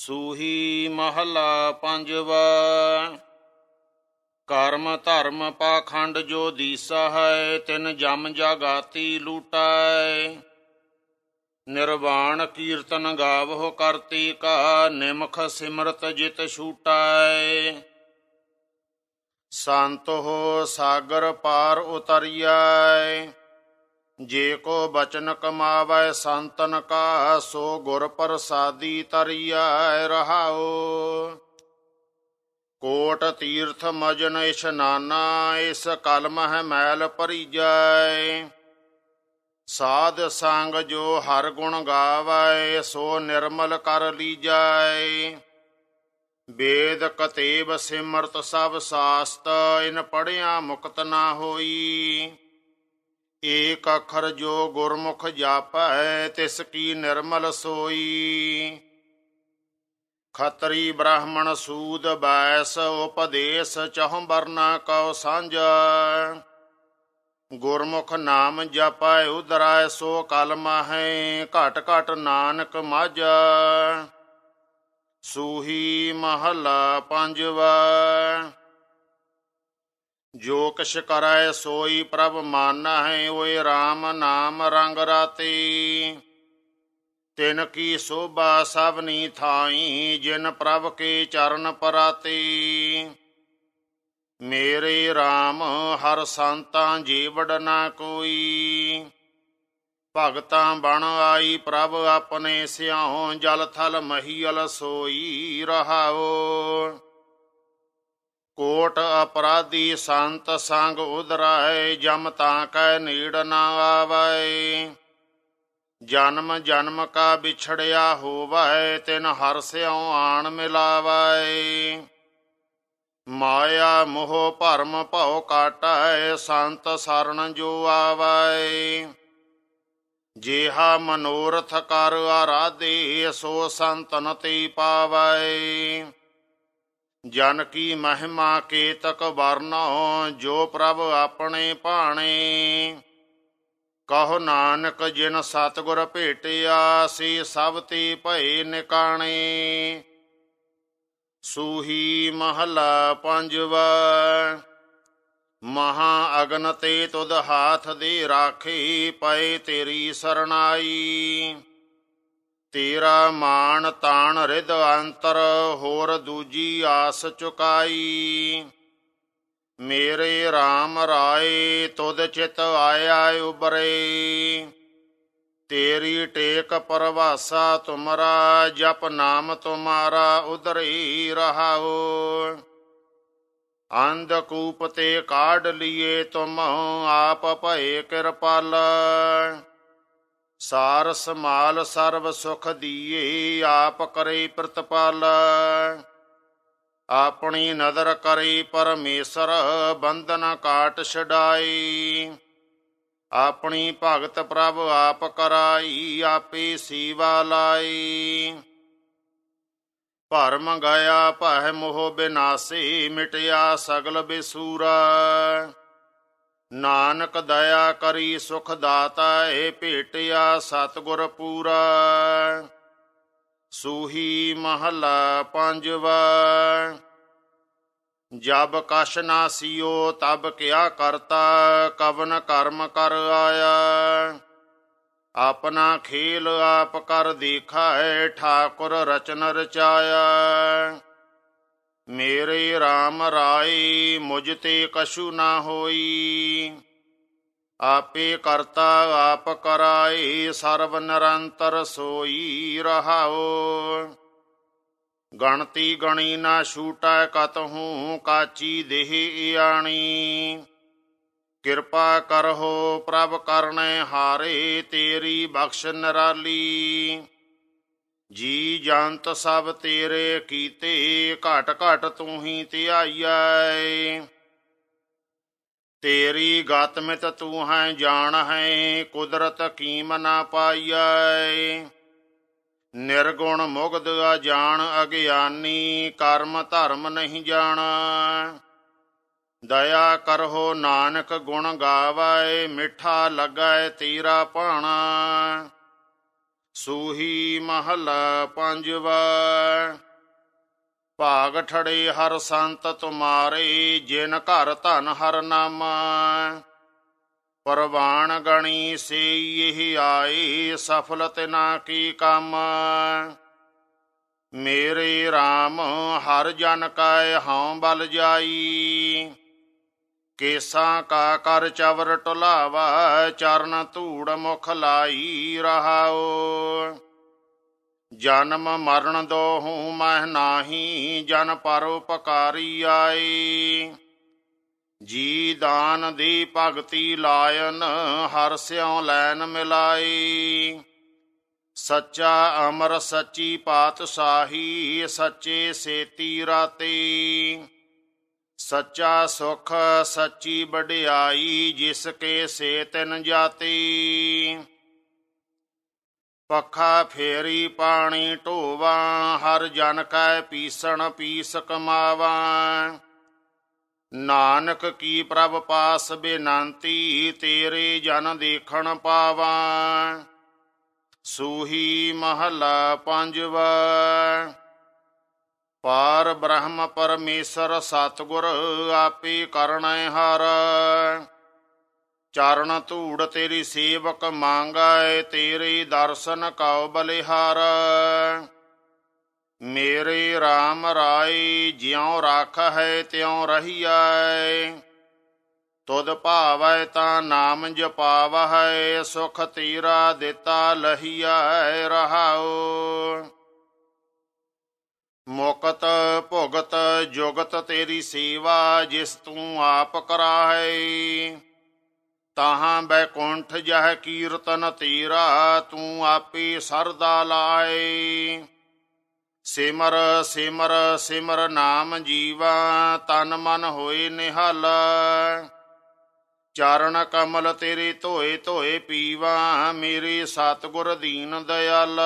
ਸੂਹੀ ਮਹਲਾ ਪੰਜਵਾ ਕਰਮ ਧਰਮ ਪਾਖੰਡ ਜੋ ਦੀਸਾ ਹੈ ਤਿਨ ਜਮ ਜਾਗਾਤੀ ਲੂਟਾਏ ਨਿਰਵਾਣ ਕੀਰਤਨ ਗਾਵਹੁ ਕਰਤੀ ਕਾ ਨਿਮਖ ਸਿਮਰਤ ਜਿਤ ਛੂਟਾਏ ਸੰਤ ਹੋ ਸਾਗਰ ਪਾਰ ਉਤਰਿਆਏ ਜੇ ਕੋ ਬਚਨ ਕਮਾਵੇ ਸੰਤਨ ਕਾ ਸੋ ਗੁਰ ਪ੍ਰਸਾਦੀ ਤਰਿਆ ਰਹਾਓ ਕੋਟ ਤੀਰਥ ਮਜਨ ਇਸ਼ਨਾਨਾ ਇਸ ਕਲਮ ਹੈ ਮੈਲ ਭਰੀਜੈ ਸਾਧ ਸੰਗ ਜੋ ਹਰ ਗੁਣ ਗਾਵੇ ਸੋ ਨਿਰਮਲ ਕਰ ਲੀਜੈ ਵੇਦ ਕਤੇਬ ਸਿਮਰਤ ਸਭ ਸਾਸਤ ਇਨ ਪੜਿਆ ਮੁਕਤ ਨਾ ਹੋਈ ਏਕ ਅਖਰ ਜੋ ਗੁਰਮੁਖ ਜਾਪੈ ਤਿਸ ਕੀ ਨਿਰਮਲ ਸੋਈ ਖਤਰੀ ਬ੍ਰਾਹਮਣ ਸੂਦ ਬੈਸ ਉਪਦੇਸ ਚਹੁ ਬਰਨਾ ਕਉ ਸੰਜ ਗੁਰਮੁਖ ਨਾਮ ਜਪੈ ਉਦਰਾਇ ਸੋ ਕਲ ਮਹੈ ਘਟ ਘਟ ਨਾਨਕ ਮਜ ਸੂਹੀ ਮਹਲਾ ਪੰਜਵਾ ਜੋ ਕਛ ਕਰੈ ਸੋਈ ਪ੍ਰਭ ਹੈ ਓਏ RAM ਨਾਮ ਰੰਗ ਰਾਤੀ ਤਿਨ ਕੀ ਸੋਭਾ ਸਭਨੀ ਥਾਈ ਜਿਨ ਪ੍ਰਭ ਕੇ ਚਰਨ ਪਰਾਤੀ ਮੇਰੇ RAM ਹਰ ਸੰਤਾਂ ਜੀਵੜ ਨਾ ਕੋਈ ਭਗਤਾਂ ਬਣ ਆਈ ਪ੍ਰਭ ਆਪਣੇ ਸਿਆਉ ਜਲ ਥਲ ਮਹੀ ਅਲ ਸੋਈ ਰਹਾਓ ਕੋਟ ਅਪਰਾਧੀ ਸੰਤ ਸੰਗ ਉਧਰਾਏ ਜਮ ਤਾਂ ਕੈ ਨੀੜ ਨਾ ਆਵੈ ਜਨਮ ਜਨਮ ਕਾ ਵਿਛੜਿਆ ਹੋਵੈ ਤਿਨ ਹਰ ਸਿਉ ਆਣ ਮਿਲਾਵੈ ਮਾਇਆ ਮੋਹ ਭਰਮ ਭਉ ਕਾਟੈ ਸੰਤ ਸਰਣ ਜੋ ਆਵੈ ਜੇਹਾ ਮਨੋਰਥ ਕਰ ਆਰਾਧੇ ਸੋ ਸੰਤਨ ਤੇ ਪਾਵੈ ਜਨ ਕੀ ਮਹਿਮਾ ਕੇਤਕ ਵਰਨੋ ਜੋ ਪ੍ਰਭ ਆਪਣੇ ਭਾਣੇ ਕਹੋ ਨਾਨਕ ਜਿਨ ਸਤਗੁਰ ਭੇਟਿਆ ਸੀ ਸਭ ਤੇ ਭਏ ਨਿਕਾਣੇ ਸੂਹੀ ਮਹਲਾ ਪੰਜਵਾ ਮਹਾ ਅਗਨ ਤੇ ਤੁਧ ਹਾਥ ਦੇ ਰਾਖੀ ਪਏ ਤੇਰੀ ਸਰਣਾਈ ਤੇਰਾ ਮਾਨ ਤਾਣ ਰਿਦ ਅੰਤਰ ਹੋਰ ਦੂਜੀ ਆਸ ਚੁਕਾਈ ਮੇਰੇ RAM ਰਾਏ ਤੁਧ ਚਿਤ ਆਇਆ ਉਬਰੇ ਤੇਰੀ ਟੇਕ ਪਰਵਾਸਾ ਤੁਮਰਾ ਜਪ ਨਾਮ ਤੁਮਾਰਾ ਉਧਰੀ ਰਹਾਓ ਅੰਧ ਕੂਪ ਤੇ ਕਾਢ ਲੀਏ ਤੁਮ ਆਪ ਭਏ ਕਿਰਪਾਲ ਸਾਰਸ ਮਾਲ ਸਰਬ ਸੁਖ ਦੀਏ ਆਪ ਕਰੇ ਪ੍ਰਤਪਾਲ ਆਪਣੀ ਨਦਰ ਕਰੇ ਪਰਮੇਸ਼ਰ ਬੰਧਨ ਕਾਟ ਛਡਾਈ ਆਪਣੀ ਭਗਤ ਪ੍ਰਭ ਆਪ ਕਰਾਈ ਆਪੇ ਸੇਵਾ ਲਾਈ ਭਰਮ ਗਇਆ ਭੈ ਮੋਹ ਬਿਨਾਸੀ ਮਿਟਿਆ ਸਗਲ ਬਿਸੂਰਾ ਨਾਨਕ ਦਇਆ ਕਰੀ ਸੁਖ ਦਾਤਾ ਏ ਭੇਟਿਆ ਸਤਗੁਰ ਪੂਰਾ ਸੂਹੀ ਮਹਲਾ ਪੰਜਵਾ ਜਬ ਨਾ ਸਿਓ ਤਬ ਕਿਆ ਕਰਤਾ ਕਵਨ ਕਰਮ ਕਰ ਆਇਆ ਆਪਣਾ ਖੇਲ ਆਪ ਕਰ ਦੇਖਾ ਠਾਕੁਰ ਰਚਨ ਰਚਾਇਆ ਮੇਰੇ RAM ਰਾਏ ਮੁਝ ਤੇ ਕਛੂ ਨਾ ਹੋਈ ਆਪੇ ਕਰਤਾ ਆਪ ਕਰਾਏ ਸਰਬ ਨਿਰੰਤਰ ਸੋਈ ਰਹਾਓ ਗਣਤੀ ਗਣੀ ਨਾ ਛੂਟੈ ਹੂੰ ਕਾਚੀ ਦੇਹ ਆਣੀ ਕਿਰਪਾ ਕਰੋ ਪ੍ਰਭ ਕਰਨੇ ਹਾਰੇ ਤੇਰੀ ਬਖਸ਼ ਨਰਾਲੀ ਜੀ ਜੰਤ ਸਭ ਤੇਰੇ ਕੀਤੇ ਘਟ ਘਟ ਤੂੰ ਹੀ ਧਿਆਈਐ ਤੇਰੀ ਗਤ ਮਿਤ ਤੂੰ ਹੈ ਜਾਣ ਹੈ ਕੁਦਰਤ ਕੀਮ ਨਾ ਪਾਈਐ ਨਿਰਗੁਣ ਮੁਗਦ ਅਜਾਨ ਅਗਿਆਨੀ ਕਰਮ ਧਰਮ ਨਹੀਂ ਜਾਣਾ ਦਇਆ ਕਰਹੁ ਨਾਨਕ ਗੁਣ ਗਾਵਾਏ ਮਿੱਠਾ ਲਗਾਏ ਤੇਰਾ ਪਾਣਾ ਸੂਹੀ ਮਹਲਾ ਪੰਜਵਾ ਭਾਗ ਠੜੇ ਹਰ ਸੰਤ ਤੁਮਾਰੇ ਜਿਨ ਘਰ ਧਨ ਹਰ ਨਾਮ ਪਰਵਾਣ ਗਣੀ ਸੇ ਇਹ ਆਈ ਸਫਲਤ ਨਾ ਕੀ ਕੰਮ ਮੇਰੇ RAM ਹਰ ਜਨ ਕਾ ਹਉ ਬਲ ਜਾਈ ਕੇਸਾਂ ਕਾ ਕਰ ਚਵਰ ਟੁਲਾਵਾ ਚਰਨ ਧੂੜ ਮੁਖ ਲਾਈ ਰਹਾਓ ਜਨਮ ਮਰਨ ਹੂੰ ਮਹਿ ਨਾਹੀ ਜਨ ਪਰਉਪਕਾਰੀ ਆਈ ਜੀ ਦਾਨ ਦੀ ਭਗਤੀ ਲਾਇਨ ਹਰ ਸਿਉ ਲੈਨ ਮਿਲਾਈ ਸੱਚਾ ਅਮਰ ਸੱਚੀ ਪਾਤਸ਼ਾਹੀ ਸੱਚੇ ਸੇਤੀ ਰਾਤੀ ਸੱਚਾ ਸੁਖ ਸੱਚੀ ਵਡਿਆਈ ਜਿਸ ਕੇ ਸੇ ਤਿਨ ਜਾਤੀ ਪੱਖਾ ਫੇਰੀ ਪਾਣੀ ਢੋਵਾ ਹਰ ਜਨ ਕੈ ਪੀਸਣ ਪੀਸ ਕਮਾਵਾ ਨਾਨਕ ਕੀ ਪ੍ਰਭ ਪਾਸ ਬੇਨੰਤੀ ਤੇਰੇ ਜਨ ਦੇਖਣ ਪਾਵਾ ਸੂਹੀ ਮਹਲਾ ਪੰਜਵਾ ਪਾਰ ਬ੍ਰਹਮ ਪਰਮੇਸ਼ਰ ਸਤਗੁਰ ਆਪੇ ਕਰਣੈ ਹਰ ਚਰਨ ਧੂੜ ਤੇਰੀ ਸੇਵਕ ਮੰਗਾਏ ਤੇਰੀ ਦਰਸ਼ਨ ਕਉ ਬਲਿਹਾਰ ਮੇਰੇ RAM ਰਾਈ ਜਿਉ ਰਖ ਹੈ ਤਿਉ ਰਹੀਐ ਤੁਧ ਭਾਵੈ ਤਾਂ ਨਾਮ ਜਪਾਵਹਿ ਸੁਖ ਤੀਰਾ ਦਿੱਤਾ ਲਹੀਐ ਰਹਾਉ ਮੁਕਤ ਭੁਗਤ ਜੁਗਤ ਤੇਰੀ ਸੇਵਾ ਜਿਸ ਤੂੰ ਆਪ ਕਰਾਹੈ ਤਾਹਾਂ ਬੈਕੁੰਠ ਜਹ ਕੀਰਤਨ ਤੇਰਾ ਤੂੰ ਆਪੇ ਸਰਦਾ ਲਾਏ ਸਿਮਰ ਸਿਮਰ ਸਿਮਰ ਨਾਮ ਜੀਵਾ ਤਨ ਮਨ ਹੋਏ ਨਿਹਲ ਚਰਨ ਕਮਲ ਤੇਰੇ ਧੋਏ ਧੋਏ ਪੀਵਾ ਮੇਰੇ ਸਤਗੁਰ ਦੀਨ ਦਇਆਲ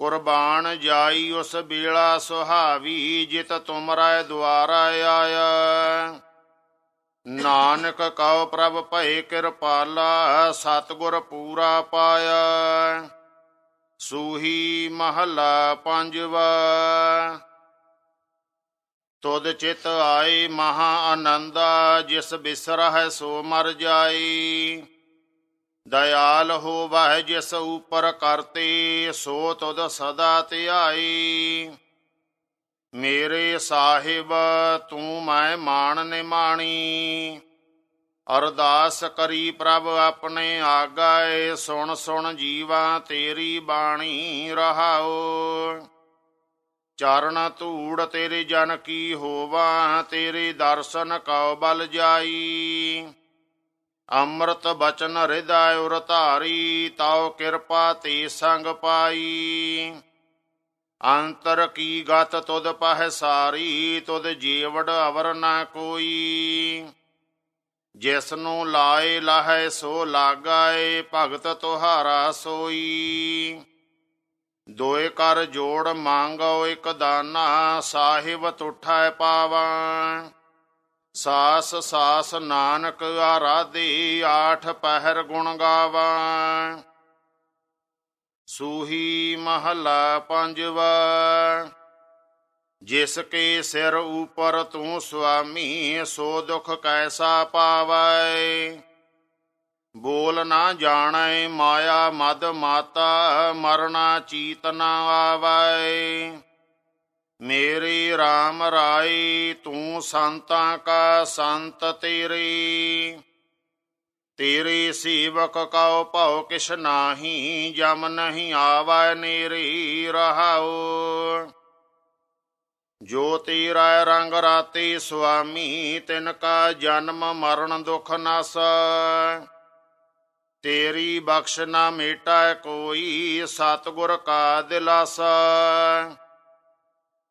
ਕੁਰਬਾਨ ਜਾਈ ਉਸ ਬੇਲਾ ਸੁਹਾਵੀ ਜਿਤ ਤੁਮਰਾ ਦੁਆਰਾ ਆਇਆ ਨਾਨਕ ਕਉ ਪ੍ਰਭ ਭਏ ਕਿਰਪਾਲਾ ਸਤਗੁਰ ਪੂਰਾ ਪਾਇਆ ਸੂਹੀ ਮਹਲਾ ਪੰਜਵਾ ਤੁਧ ਚਿਤ ਆਏ ਮਹਾ ਆਨੰਦਾ ਜਿਸ ਬਿਸਰਹਿ ਸੋ ਮਰ ਜਾਈ ਦਇਆਲ ਹੋਵਹਿ ਜਿਸ ਉਪਰ ਕਰਤੇ ਸੋ ਤੁਧ ਸਦਾ ਧਿਆਈ ਮੇਰੇ ਸਾਹਿਬ ਤੂੰ ਮੈਂ ਮਾਣ ਨਿਮਾਣੀ ਅਰਦਾਸ ਕਰੀ ਪ੍ਰਭ ਆਪਣੇ ਆਗਾਏ ਸੁਣ ਸੁਣ ਜੀਵਾ ਤੇਰੀ ਬਾਣੀ ਰਹਾਓ ਚਰਨ ਧੂੜ ਤੇਰੇ ਜਨ ਕੀ ਹੋਵਾ ਤੇਰੇ ਦਰਸ਼ਨ ਕਉ ਬਲ ਜਾਈ ਅੰਮ੍ਰਿਤ ਬਚਨ ਹਿਰਦੈ ਉਰ ਧਾਰੀ ਤਾਉ ਕਿਰਪਾ ਤੇ ਸੰਗ ਪਾਈ ਅੰਤਰ ਕੀ ਗਤ ਤੁਧ ਪਹਿ ਸਾਰੀ ਤੁਧ ਜੀਵੜ ਅਵਰ ਨਾ ਕੋਈ ਜਿਸ ਨੂੰ ਲਾਏ ਲਹੈ ਸੋ ਲਾਗਾਏ ਭਗਤ ਤੁਹਾਰਾ ਸੋਈ ਦੋਏ ਕਰ ਜੋੜ ਮੰਗੋ ਇਕ ਦਾਨਾ ਸਾਹਿਬ ਤੁਠੈ ਪਾਵਾਂ ਸਾਸ ਸਾਸ ਨਾਨਕ ਆਰਾਧੇ ਆਠ ਪਹਿਰ ਗੁਣ ਗਾਵਾਂ ਸੂਹੀ ਮਹਲਾ ਪੰਜਵਾ ਜਿਸ ਕੇ ਸਿਰ ਉਪਰ ਤੂੰ ਸੁਆਮੀ ਸੋ ਦੁਖ ਕੈਸਾ ਪਾਵੈ ਬੋਲ ਨਾ ਜਾਣੈ ਮਾਇਆ ਮਦ ਮਾਤਾ ਮਰਨਾ ਚੀਤ ਨਾ ਆਵੈ ਮੇਰੀ RAM ਰਾਈ ਤੂੰ ਸੰਤਾਂ ਕਾ ਸੰਤ ਤੇਰੀ ਤੇਰੀ ਸੇਵਕ ਕਉ ਭਉ ਕਿਸ ਨਾਹੀ ਜਮ ਨਹੀਂ ਆਵੈ ਨੀਰੀ ਰਹਾਉ ਜੋ ਤੇਰਾ ਰੰਗ ਰਾਤੀ ਸੁਆਮੀ ਤਿਨ ਕਾ ਜਨਮ ਮਰਨ ਦੁਖ ਨਸ ਤੇਰੀ ਬਖਸ਼ ਨਾ ਮੇਟਾ ਕੋਈ ਸਤਗੁਰ ਕਾ ਦਿਲਾਸਾ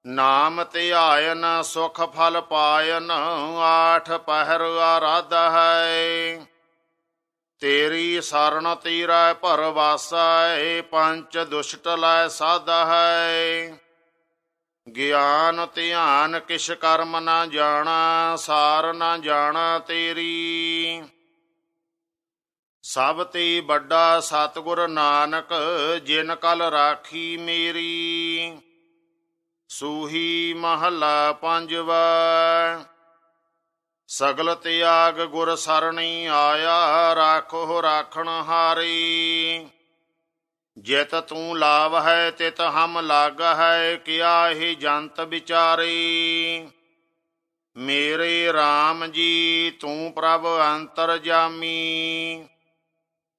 ਨਾਮ ਧਿਆਇਨ ਸੁਖ ਫਲ ਪਾਇਨ ਆਠ ਪਹਿਰ ਆਰਾਧ ਹੈ ਤੇਰੀ ਸਰਣ ਤੀਰੈ ਪਰਵਾਸੈ ਪੰਚ ਦੁਸ਼ਟ ਲੈ ਸਾਧ ਹੈ ਗਿਆਨ ਧਿਆਨ ਕਿਛ ਕਰਮ ਨਾ ਜਾਣਾ ਸਾਰ ਨਾ ਜਾਣਾ ਤੇਰੀ ਸਭ ਤੇ ਵੱਡਾ ਸਤਗੁਰ ਨਾਨਕ ਜਿਨ ਕਲ ਰਾਖੀ ਮੇਰੀ ਸੂਹੀ ਮਹਲਾ ਪੰਜਵਾ ਸਗਲ ਤਿਆਗ ਗੁਰ ਸਰਣੀ ਆਇਆ ਰਾਖੋ ਰਾਖਣ ਹਾਰੀ ਜਿਤ ਤੂੰ ਲਾਭ ਹੈ ਤਿਤ ਹਮ ਲਾਗ ਹੈ ਕਿਆ ਹੀ ਜੰਤ ਵਿਚਾਰੀ ਮੇਰੇ RAM ਜੀ ਤੂੰ ਪ੍ਰਭ ਅੰਤਰ ਜਾਮੀ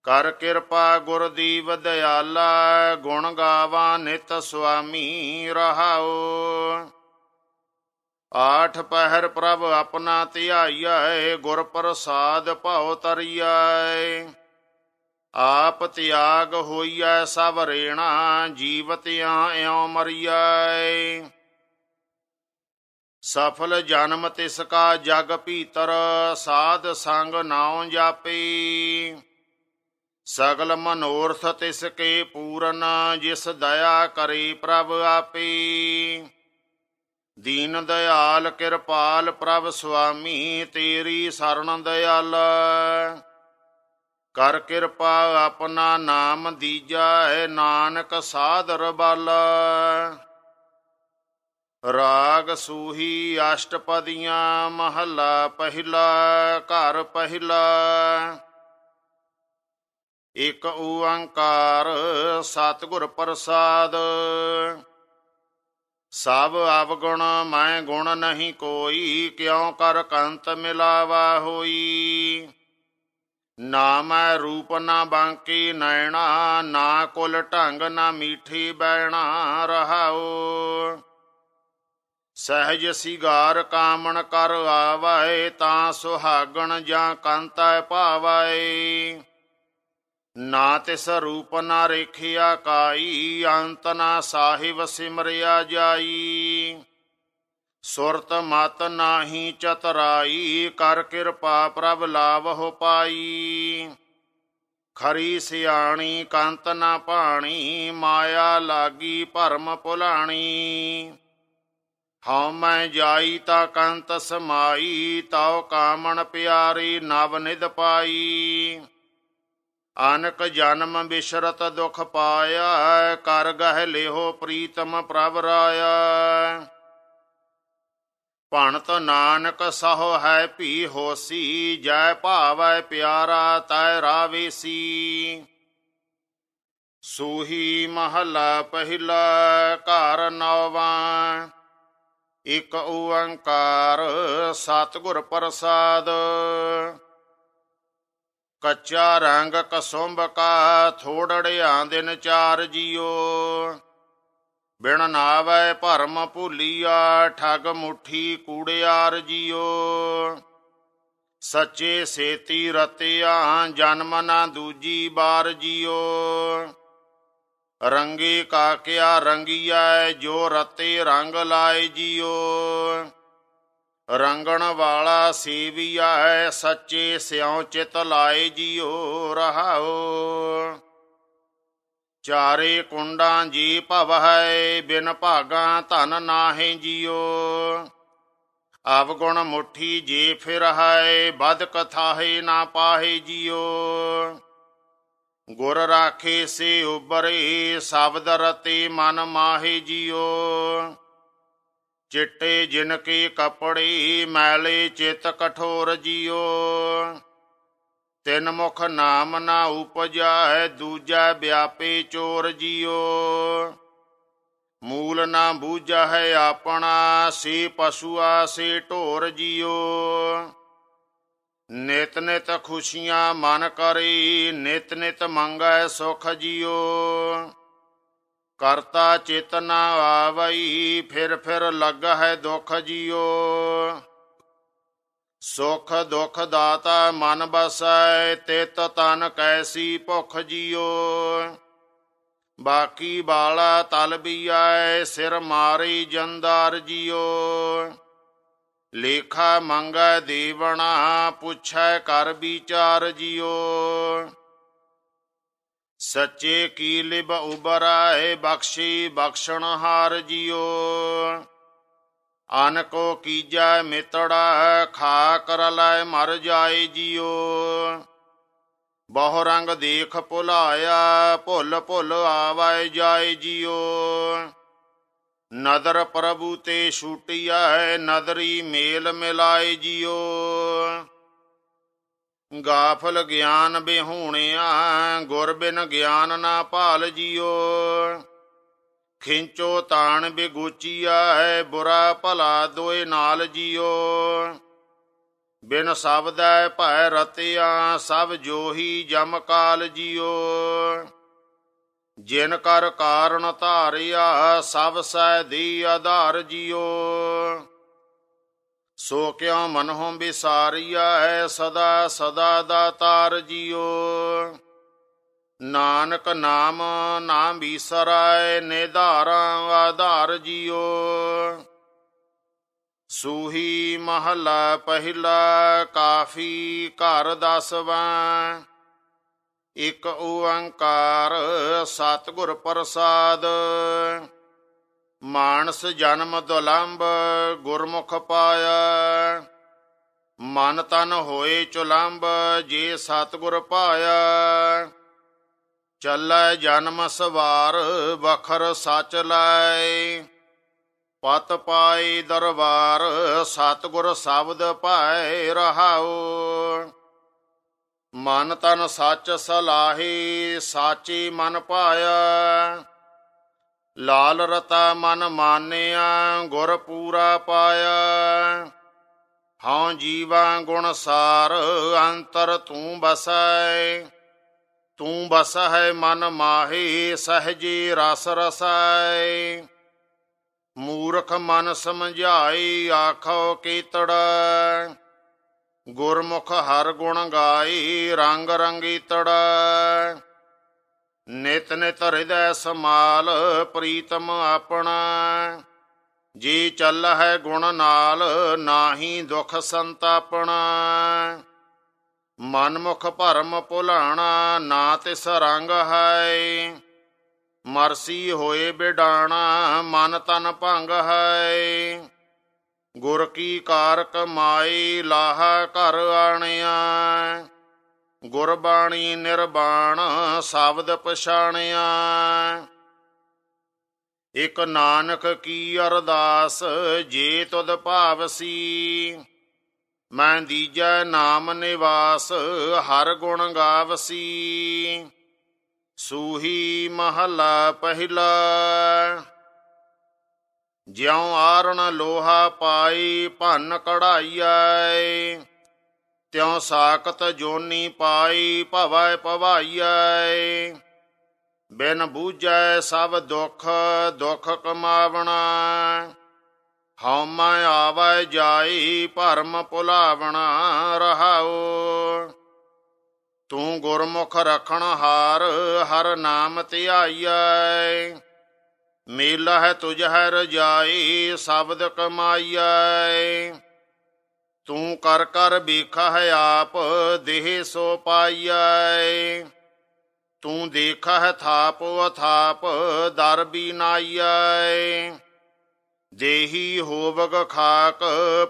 ਕਰ ਕਿਰਪਾ ਗੁਰ ਦੀ ਦਿਆਲਾ ਗੁਣ ਗਾਵਾ ਨਿਤ ਸੁਆਮੀ ਰਹਾਉ ਆਠ ਪਹਿਰ ਪ੍ਰਭ ਆਪਣਾ ਧਿਆਈਐ ਗੁਰ ਪ੍ਰਸਾਦ ਭਉ ਤਰੀਐ ਆਪ ਤਿਆਗ ਹੋਈਐ ਸਭ ਰੇਣਾ ਜੀਵਤਿਆਂ ਇਉ ਮਰੀਐ ਸਫਲ ਜਨਮ ਤਿਸ ਕਾ ਜਗ ਭੀਤਰ ਸਾਧ ਸੰਗ ਨਾਉ ਜਾਪੇ ਸਗਲ ਮਨੋਰਥ ਤਿਸ ਕੇ ਪੂਰਨ ਜਿਸ ਦਇਆ ਕਰੇ ਪ੍ਰਭ ਆਪੇ ਦੀਨ ਦਇਆਲ ਕਿਰਪਾਲ ਪ੍ਰਭ ਸੁਆਮੀ ਤੇਰੀ ਸਰਣ ਦਇਆਲ ਕਰ ਕਿਰਪਾ ਆਪਣਾ ਨਾਮ ਦੀਜਾ ਹੈ ਨਾਨਕ ਸਾਧਰ ਬਲ ਰਾਗ ਸੂਹੀ ਅਸ਼ਟਪਦੀਆਂ ਮਹਲਾ ਪਹਿਲਾ ਘਰ ਪਹਿਲਾ ਇਕ ਓੰਕਾਰ ਸਤਿਗੁਰ ਪ੍ਰਸਾਦ ਸਭ ਗੁਣ ਮੈਂ ਗੁਣ ਨਹੀਂ ਕੋਈ ਕਿਉ ਕਰ ਕੰਤ ਮਿਲਾਵਾ ਹੋਈ ਨਾਮ ਰੂਪ ਨਾ ਬਾਂਕੀ ਨੈਣਾ ਨਾ ਕੁਲ ਢੰਗ ਨਾ ਮੀਠੀ ਬੈਣਾ ਰਹਾਓ ਸਹਜ ਸਿਗਾਰ ਕਾਮਣ ਕਰ ਆਵਾਏ ਤਾਂ ਸੁਹਾਗਣ ਜਾਂ ਕੰਤੈ ਭਾਵਾਏ ਨਾ ਤਿਸ ਰੂਪ ਨਾ ਰੇਖਿਆ ਕਾਈ ਅੰਤ ਨਾ ਸਾਹਿਬ ਸਿਮਰਿਆ ਜਾਈ ਸੁਰਤ ਮਤ ਨਾਹੀ ਚਤਰਾਈ ਕਰ ਕਿਰਪਾ ਪ੍ਰਭ ਲਾਭ ਹੋ ਪਾਈ ਖਰੀ ਸਿਆਣੀ ਕੰਤ ਨਾ ਪਾਣੀ ਮਾਇਆ ਲਾਗੀ ਭਰਮ ਭੁਲਾਣੀ ਹਉ ਮੈਂ ਜਾਈ ਤਾ ਕੰਤ ਸਮਾਈ ਤਉ ਕਾਮਣ ਪਿਆਰੀ ਨਵ ਨਿਦ ਪਾਈ ਆਨਕ ਜਨਮ ਬਿਸ਼ਰਤ ਦੁਖ ਪਾਇਆ ਕਰ ਗਹਿ ਲਿਹੋ ਪ੍ਰੀਤਮ ਪ੍ਰਭ ਰਾਇਆ ਭਣਤ ਨਾਨਕ ਸਹੁ ਹੈ ਭੀ ਹੋਸੀ ਜੈ ਭਾਵੈ ਪਿਆਰਾ ਤੈ ਰਾਵੇਸੀ ਸੂਹੀ ਮਹਲਾ ਪਹਿਲਾ ਘਰ ਨਵਾਂ ਇਕ ਓੰਕਾਰ ਸਤਗੁਰ ਪ੍ਰਸਾਦ ਕੱਚਾ ਰੰਗ ਕਸੁੰਭ ਕਾ ਥੋੜੜਿਆਂ ਦਿਨ ਚਾਰ ਜੀਓ ਬਿਨ ਨਾਵੇ ਭਰਮ ਭੁਲੀਆ ਠਗ ਮੁਠੀ ਕੂੜਿਆਰ ਜੀਓ ਸੱਚੇ ਸੇਤੀ ਰਤਿਆ ਜਨਮ ਨਾ ਦੂਜੀ ਬਾਰ ਜੀਓ ਰੰਗੇ ਕਾਕਿਆ ਰੰਗੀਐ ਜੋ ਰਤੇ ਰੰਗ ਲਾਏ ਜੀਓ ਰੰਗਣ ਵਾਲਾ ਸੇਵੀਆ ਹੈ ਸੱਚੇ ਸਿਉ ਚਿਤ ਲਾਏ ਜਿਉ ਰਹਾਓ ਚਾਰੇ ਕੁੰਡਾਂ ਜੀ ਭਵ ਹੈ ਬਿਨ ਭਾਗਾ ਧਨ ਨਾਹੀ ਜਿਉ ਗੁਣ ਮੁਠੀ ਜੇ ਫਿਰ ਹੈ ਬਦ ਕਥਾ ਹੈ ਨਾ ਪਾਹੇ ਜਿਉ ਗੁਰ ਰਾਖੇ ਸੇ ਉਬਰੇ ਸਬਦ ਰਤੇ ਮਨ ਮਾਹੇ ਜਿਉ ਚਿੱਟੇ ਜਿਨ ਕੀ ਕਪੜੀ ਮੈਲੇ ਚਿਤ ਕਠੋਰ ਜਿਉ ਤਿੰਨ ਮੁਖ ਨਾਮ ਨਾ ਉਪਜੈ ਦੂਜਾ ਵਿਆਪੇ ਚੋਰ ਜਿਉ ਮੂਲ ਨਾ ਬੂਝੈ ਆਪਣਾ ਸੀ ਪਸ਼ੂਆ ਸੇ ਢੋਰ ਜਿਉ ਨਿਤ ਨਿਤ ਖੁਸ਼ੀਆਂ ਮਨ ਕਰੀ ਨਿਤ ਨਿਤ ਮੰਗੈ ਸੁਖ ਜਿਉ ਕਰਤਾ ਚੇਤਨਾ ਆਵਈ ਫਿਰ ਫਿਰ ਲੱਗ ਹੈ ਦੁਖ ਜੀਓ ਸੁਖ ਦੁਖ ਦਾਤਾ ਮਨ ਬਸੈ ਤਿਤ ਤਨ ਕੈਸੀ ਭੁਖ ਜੀਓ ਬਾਕੀ ਬਾਲਾ ਤਲ ਆਏ ਸਿਰ ਮਾਰੀ ਜੰਦਾਰ ਜੀਓ ਲੇਖਾ ਮੰਗੈ ਦੇਵਣਾ ਪੁੱਛੈ ਕਰ ਵਿਚਾਰ ਜੀਓ ਸੱਚੇ ਕੀ ਲਿਬ ਉਬਰਾਏ ਬਖਸ਼ੀ ਬਖਸ਼ਣ ਹਾਰ ਜਿਓ ਅਨਕੋ ਕੀਜੈ ਮਿਤੜਾ ਖਾ ਕਰ ਲੈ ਮਰ ਜਾਏ ਜਿਓ ਬਹੁ ਰੰਗ ਦੇਖ ਭੁਲਾਇਆ ਭੁੱਲ ਭੁੱਲ ਆਵੈ ਜਾਏ ਜਿਓ ਨਦਰ ਪ੍ਰਭੂ ਤੇ ਛੂਟਿਆ ਨਦਰੀ ਮੇਲ ਮਿਲਾਏ ਜਿਓ ਗਾਫਲ ਗਿਆਨ ਬਿਹੂਣਿਆ ਗੁਰ ਬਿਨ ਗਿਆਨ ਨਾ ਭਾਲ ਜੀਓ ਖਿੰਚੋ ਤਾਣ ਬਿਗੂਚੀਆ ਹੈ ਬੁਰਾ ਭਲਾ ਦੋਏ ਨਾਲ ਜੀਓ ਬਿਨ ਸਬਦੈ ਭੈ ਰਤਿਆ ਸਭ ਜੋਹੀ ਜਮ ਕਾਲ ਜੀਓ ਜਿਨ ਕਰ ਕਾਰਨ ਧਾਰਿਆ ਸਭ ਸੈ ਦੀ ਆਧਾਰ ਜੀਓ ਸੋ ਕਿਉ ਹੋਂ ਬਿਸਾਰੀਆ ਹੈ ਸਦਾ ਸਦਾ ਦਾਤਾਰ ਜੀਓ ਨਾਨਕ ਨਾਮ ਨਾਮ ਬਿਸਰਾਏ ਨਿਧਾਰਾਂ ਆਧਾਰ ਜੀਓ ਸੂਹੀ ਮਹਲਾ ਪਹਿਲਾ ਕਾਫੀ ਘਰ ਦਸਵਾਂ ਇਕ ਓੰਕਾਰ ਸਤਗੁਰ ਪ੍ਰਸਾਦ ਮਾਨਸ ਜਨਮ ਦੁਲੰਭ ਗੁਰਮੁਖ ਪਾਇਆ ਮਨ ਤਨ ਹੋਏ ਚੁਲੰਬ ਜੇ ਸਤਗੁਰ ਪਾਇਆ ਚੱਲੈ ਜਨਮ ਸਵਾਰ ਵਖਰ ਸਚ ਲੈ ਪਤ ਪਾਈ ਦਰਬਾਰ ਸਤਗੁਰ ਸ਼ਬਦ ਪਾਇ ਰਹਾਉ ਮਨ ਤਨ ਸੱਚ ਸਲਾਹੀ ਸਾਚੀ ਮਨ ਪਾਇਆ ਲਾਲ ਰਤਾ ਮਨ ਮਾਨਿਆ ਗੁਰ ਪੂਰਾ ਪਾਇਆ ਹਉ ਜੀਵਾ ਗੁਣ ਸਾਰ ਅੰਤਰ ਤੂੰ ਬਸੈ ਤੂੰ ਬਸ ਹੈ ਮਨ ਮਾਹੀ ਸਹਜੀ ਰਸ ਰਸੈ ਮੂਰਖ ਮਨ ਸਮਝਾਈ ਆਖੋ ਕੀਤੜ ਗੁਰਮੁਖ ਹਰ ਗੁਣ ਗਾਈ ਰੰਗ ਰੰਗੀ ਤੜ ਨਿਤ ਨਿਤ ਹਿਰਦੈ ਸਮਾਲ ਪ੍ਰੀਤਮ ਆਪਣਾ ਜੀ ਚੱਲ ਹੈ ਗੁਣ ਨਾਲ ਨਾਹੀ ਦੁਖ ਸੰਤਾਪਣਾ ਮਨਮੁਖ ਭਰਮ ਭੁਲਾਣਾ ਨਾ ਤਿਸ ਰੰਗ ਹੈ ਮਰਸੀ ਹੋਏ ਬਿਡਾਣਾ ਮਨ ਤਨ ਭੰਗ ਹੈ ਗੁਰ ਕੀ ਕਾਰ ਕਮਾਈ ਲਾਹਾ ਘਰ ਆਣਿਆ ਗੁਰਬਾਣੀ ਨਿਰਬਾਣ ਸ਼ਬਦ ਪਛਾਣਿਆ ਇਕ ਨਾਨਕ ਕੀ ਅਰਦਾਸ ਜੇ ਤੁਧ ਭਾਵਸੀ ਮੈਂ ਦੀਜੈ ਨਾਮ ਨਿਵਾਸ ਹਰ ਗੁਣ ਗਾਵਸੀ ਸੂਹੀ ਮਹਲਾ ਪਹਿਲਾ ਜਿਉ ਆਰਣ ਲੋਹਾ ਪਾਈ ਭੰਨ ਕੜਾਈਐ ਤਿਉ ਸਾਖਤ ਜੋਨੀ ਪਾਈ ਭਵੈ ਭਵਾਈਐ ਬਿਨ ਬੂਝੈ ਸਭ ਦੁਖ ਦੁਖ ਕਮਾਵਣਾ ਹਉ ਮੈਂ ਆਵੈ ਜਾਈ ਭਰਮ ਭੁਲਾਵਣਾ ਰਹਾਉ ਤੂੰ ਗੁਰਮੁਖ ਰਖਣ ਹਾਰ ਹਰ ਨਾਮ ਧਿਆਈਐ ਮੇਲਾ ਹੈ ਤੁਝ ਹੈ ਰਜਾਈ ਸ਼ਬਦ ਕਮਾਈਐ ਤੂੰ ਕਰ ਕਰ ਵੇਖਾ ਹੈ ਆਪ ਦੇਹ ਸੋ ਪਾਈਐ ਤੂੰ ਦੇਖਾ ਹੈ ਥਾਪ ਅਥਾਪ ਦਰ ਨਾਈਐ ਦੇਹੀ ਹੋਵਗ ਖਾਕ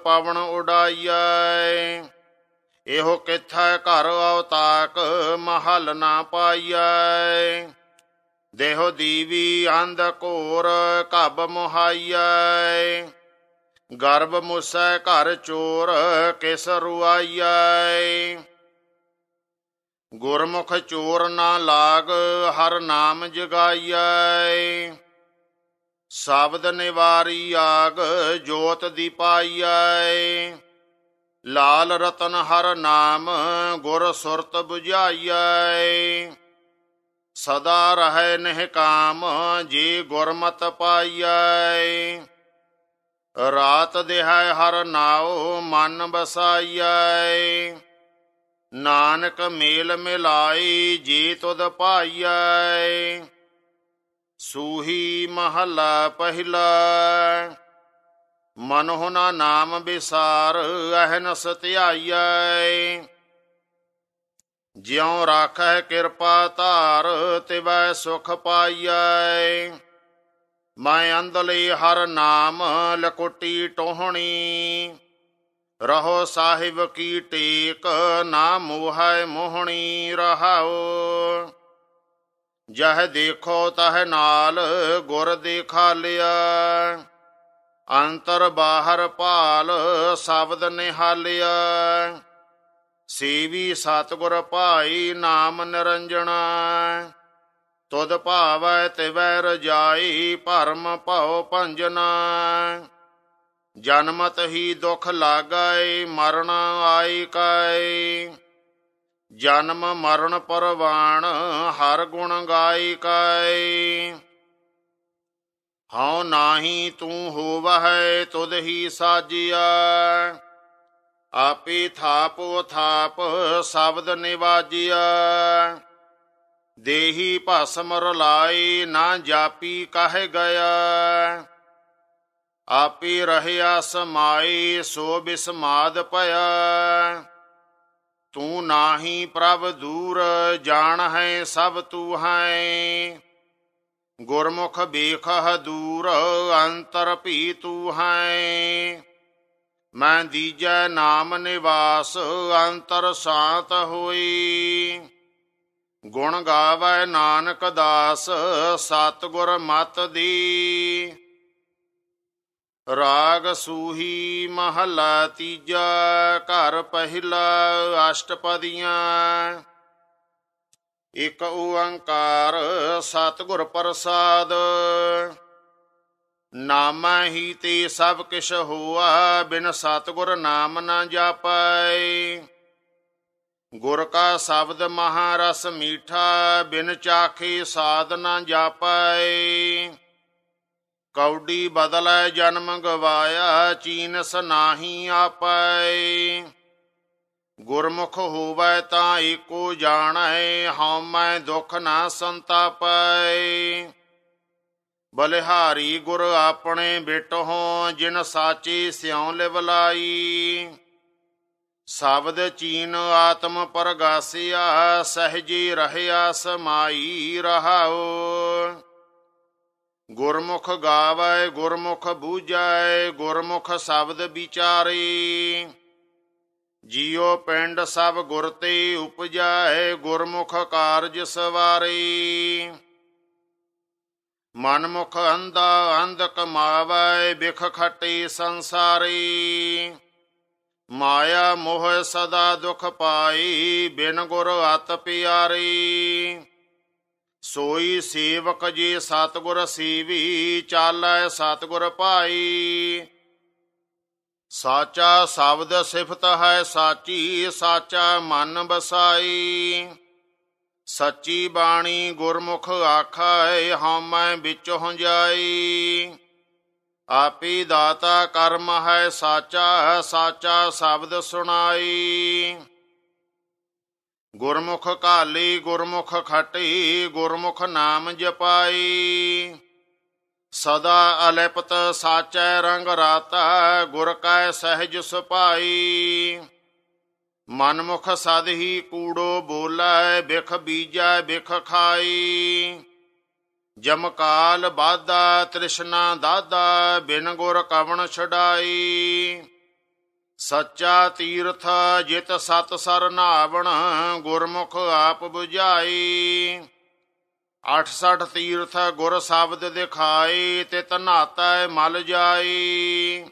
ਪਵਨ ਉਡਾਈਐ ਇਹੋ ਕਿਥੈ ਘਰ ਅਵਤਾਕ ਮਹਲ ਨਾ ਪਾਈਐ ਦੇਹੋ ਦੀਵੀ ਅੰਧ ਕੋਰ ਕਬ ਮੁਹਾਈਐ ਗਰਭ ਮੁਸੈ ਘਰ ਚੋਰ ਕਿਸ ਰੁਆਈਐ ਗੁਰਮੁਖ ਚੋਰ ਨਾ ਲਾਗ ਹਰ ਨਾਮ ਜਗਾਈਐ ਸ਼ਬਦ ਨਿਵਾਰੀ ਆਗ ਜੋਤ ਦੀ ਪਾਈਐ ਲਾਲ ਰਤਨ ਹਰ ਨਾਮ ਗੁਰ ਸੁਰਤ 부ਝਾਈਐ ਸਦਾ ਰਹੇ ਨਹਿ ਕਾਮ ਜੀ ਗੁਰਮਤ ਪਾਈਐ ਰਾਤ ਦਿਹੈ ਹਰ ਨਾਉ ਮਨ ਬਸਾਈਐ ਨਾਨਕ ਮੇਲ ਮਿਲਾਈ ਜੀ ਤੁਧ ਪਾਈਐ ਸੂਹੀ ਮਹਲਾ ਪਹਿਲਾ ਮਨ ਹੁਨਾ ਨਾਮ ਵਿਸਾਰ ਅਹਨਸ ਧਿਆਈਐ ਜਿਉ ਰਾਖੈ ਕਿਰਪਾ ਧਾਰ ਤਿਵੈ ਸੁਖ ਪਾਈਐ ਮੈਂ ਅੰਧ ਹਰ ਨਾਮ ਲਕੋਟੀ ਟੋਹਣੀ ਰਹੋ ਸਾਹਿਬ ਕੀ ਟੇਕ ਨਾ ਹੈ ਮੋਹਣੀ ਰਹਾਉ ਜਹ ਦੇਖੋ ਤਹ ਨਾਲ ਗੁਰ ਦੇਖਾ ਲਿਆ ਅੰਤਰ ਬਾਹਰ ਭਾਲ ਸ਼ਬਦ ਨਿਹਾਲਿਆ ਸੇਵੀ ਸਤਗੁਰ ਭਾਈ ਨਾਮ ਨਿਰੰਜਣਾ ਤੁਧ ਭਾਵੈ ਤਿਵੈ ਰਜਾਈ ਭਰਮ ਭਉ ਪੰਜਨਾ ਜਨਮਤ ਹੀ ਦੁਖ ਲਾਗੈ ਮਰਨ ਆਈ ਕੈ ਜਨਮ ਮਰਨ ਪਰਵਾਣ ਹਰ ਗੁਣ ਗਾਈ ਕੈ ਹਉ ਨਾਹੀ ਤੂੰ ਹੋਵਹਿ ਤੁਧ ਹੀ ਸਾਜਿਆ ਆਪੇ ਥਾਪੋ ਥਾਪ ਸ਼ਬਦ ਨਿਵਾਜਿਆ ਦੇਹੀ ਭਸਮ ਰਲਾਈ ਨਾ ਜਾਪੀ ਕਹਿ ਗਿਆ ਆਪੀ ਰਹਿਆ ਸਮਾਈ ਸੋ ਬਿਸਮਾਦ ਭਇਆ ਤੂੰ ਨਾਹੀ ਪ੍ਰਭ ਦੂਰ ਜਾਣ ਹੈ ਸਭ ਤੂੰ ਹੈ ਗੁਰਮੁਖ ਬੇਖਹ ਦੂਰ ਅੰਤਰ ਭੀ ਤੂੰ ਹੈ ਮੈਂ ਦੀਜੈ ਨਾਮ ਨਿਵਾਸ ਅੰਤਰ ਸਾਤ ਹੋਈ ਗੁਣ ਗਾਵੇ ਨਾਨਕ ਦਾਸ ਸਤਗੁਰ ਮਤ ਦੀ ਰਾਗ ਸੂਹੀ ਮਹਲਾ ਤੀਜਾ ਘਰ ਪਹਿਲਾ ਅਸ਼ਟਪਦੀਆਂ ਇਕ ਓੰਕਾਰ ਸਤਗੁਰ ਪ੍ਰਸਾਦ ਨਾਮ ਹੀ ਤੇ ਸਭ ਕਿਛ ਹੋਆ ਬਿਨ ਸਤਗੁਰ ਨਾਮ ਨਾ ਜਾਪੈ ਗੁਰ ਕਾ ਸ਼ਬਦ ਮਹਾਰਸ ਮੀਠਾ ਬਿਨ ਚਾਖੇ ਸਾਧ ਨਾ ਜਾਪੈ ਕੌਡੀ ਬਦਲੈ ਜਨਮ ਗਵਾਇਆ ਚੀਨਸ ਨਾਹੀ ਆਪੈ ਗੁਰਮੁਖ ਹੋਵੈ ਤਾਂ ਏਕੋ ਜਾਣੈ ਹਉ ਮੈਂ ਦੁਖ ਨਾ ਸੰਤਾਪੈ ਬਲਿਹਾਰੀ ਗੁਰ ਆਪਣੇ ਬਿਟਹੁ ਜਿਨ ਸਾਚੀ ਸਿਉ ਲਿਵਲਾਈ ਸ਼ਬਦ ਚੀਨ ਆਤਮ ਪਰਗਾਸਿਆ ਸਹਿਜੀ ਰਹਿਆ ਸਮਾਈ ਰਹਾਓ ਗੁਰਮੁਖ ਗਾਵੈ ਗੁਰਮੁਖ ਬੂਝੈ ਗੁਰਮੁਖ ਸ਼ਬਦ ਵਿਚਾਰੇ ਜੀਉ ਪਿੰਡ ਸਭ ਗੁਰ ਤੇ ਉਪਜਾਏ ਗੁਰਮੁਖ ਕਾਰਜ ਸਵਾਰੇ ਮਨਮੁਖ ਅੰਧਾ ਅੰਧ ਕਮਾਵੇ ਬਿਖ ਖਟੇ ਸੰਸਾਰੇ ਮਾਇਆ ਮੋਹ ਸਦਾ ਦੁਖ ਪਾਈ ਬਿਨ ਗੁਰ ਅਤ ਪਿਆਰੀ ਸੋਈ ਸੇਵਕ ਜੀ ਸਤਗੁਰ ਸੀਵੀ ਚਾਲੈ ਸਤਗੁਰ ਪਾਈ ਸਾਚਾ ਸ਼ਬਦ ਸਿਫਤ ਹੈ ਸਾਚੀ ਸਾਚਾ ਮਨ ਬਸਾਈ ਸੱਚੀ ਬਾਣੀ ਗੁਰਮੁਖ ਆਖੈ ਹਉਮੈ ਵਿੱਚ ਹੁੰਜਾਈ ਆਪੀ ਦਾਤਾ ਕਰਮ ਹੈ ਸਾਚਾ ਸਾਚਾ ਸ਼ਬਦ ਸੁਣਾਈ ਗੁਰਮੁਖ ਕਾਲੀ ਗੁਰਮੁਖ ਖਟੀ ਗੁਰਮੁਖ ਨਾਮ ਜਪਾਈ ਸਦਾ ਅਲਪਤ ਸਾਚੈ ਰੰਗ ਰਾਤਾ ਗੁਰ ਕੈ ਸਹਿਜ ਸੁਪਾਈ ਮਨਮੁਖ ਸਦ ਹੀ ਕੂੜੋ ਬੋਲੈ ਬਿਖ ਬੀਜੈ ਬਿਖ ਖਾਈ ਜਮ ਕਾਲ ਬਾਦਾ ਤ੍ਰਿਸ਼ਨਾ ਦਾਦਾ ਬਿਨ ਗੁਰ ਕਵਣ ਛਡਾਈ ਸੱਚਾ ਤੀਰਥ ਜਿਤ ਸਤ ਸਰ ਨਾਵਣ ਗੁਰਮੁਖ ਆਪ 부ਝਾਈ 68 ਤੀਰਥ ਗੁਰ ਸ਼ਬਦ ਦਿਖਾਈ ਤੇ ਤਨਾਤਾ ਮਲ ਜਾਈ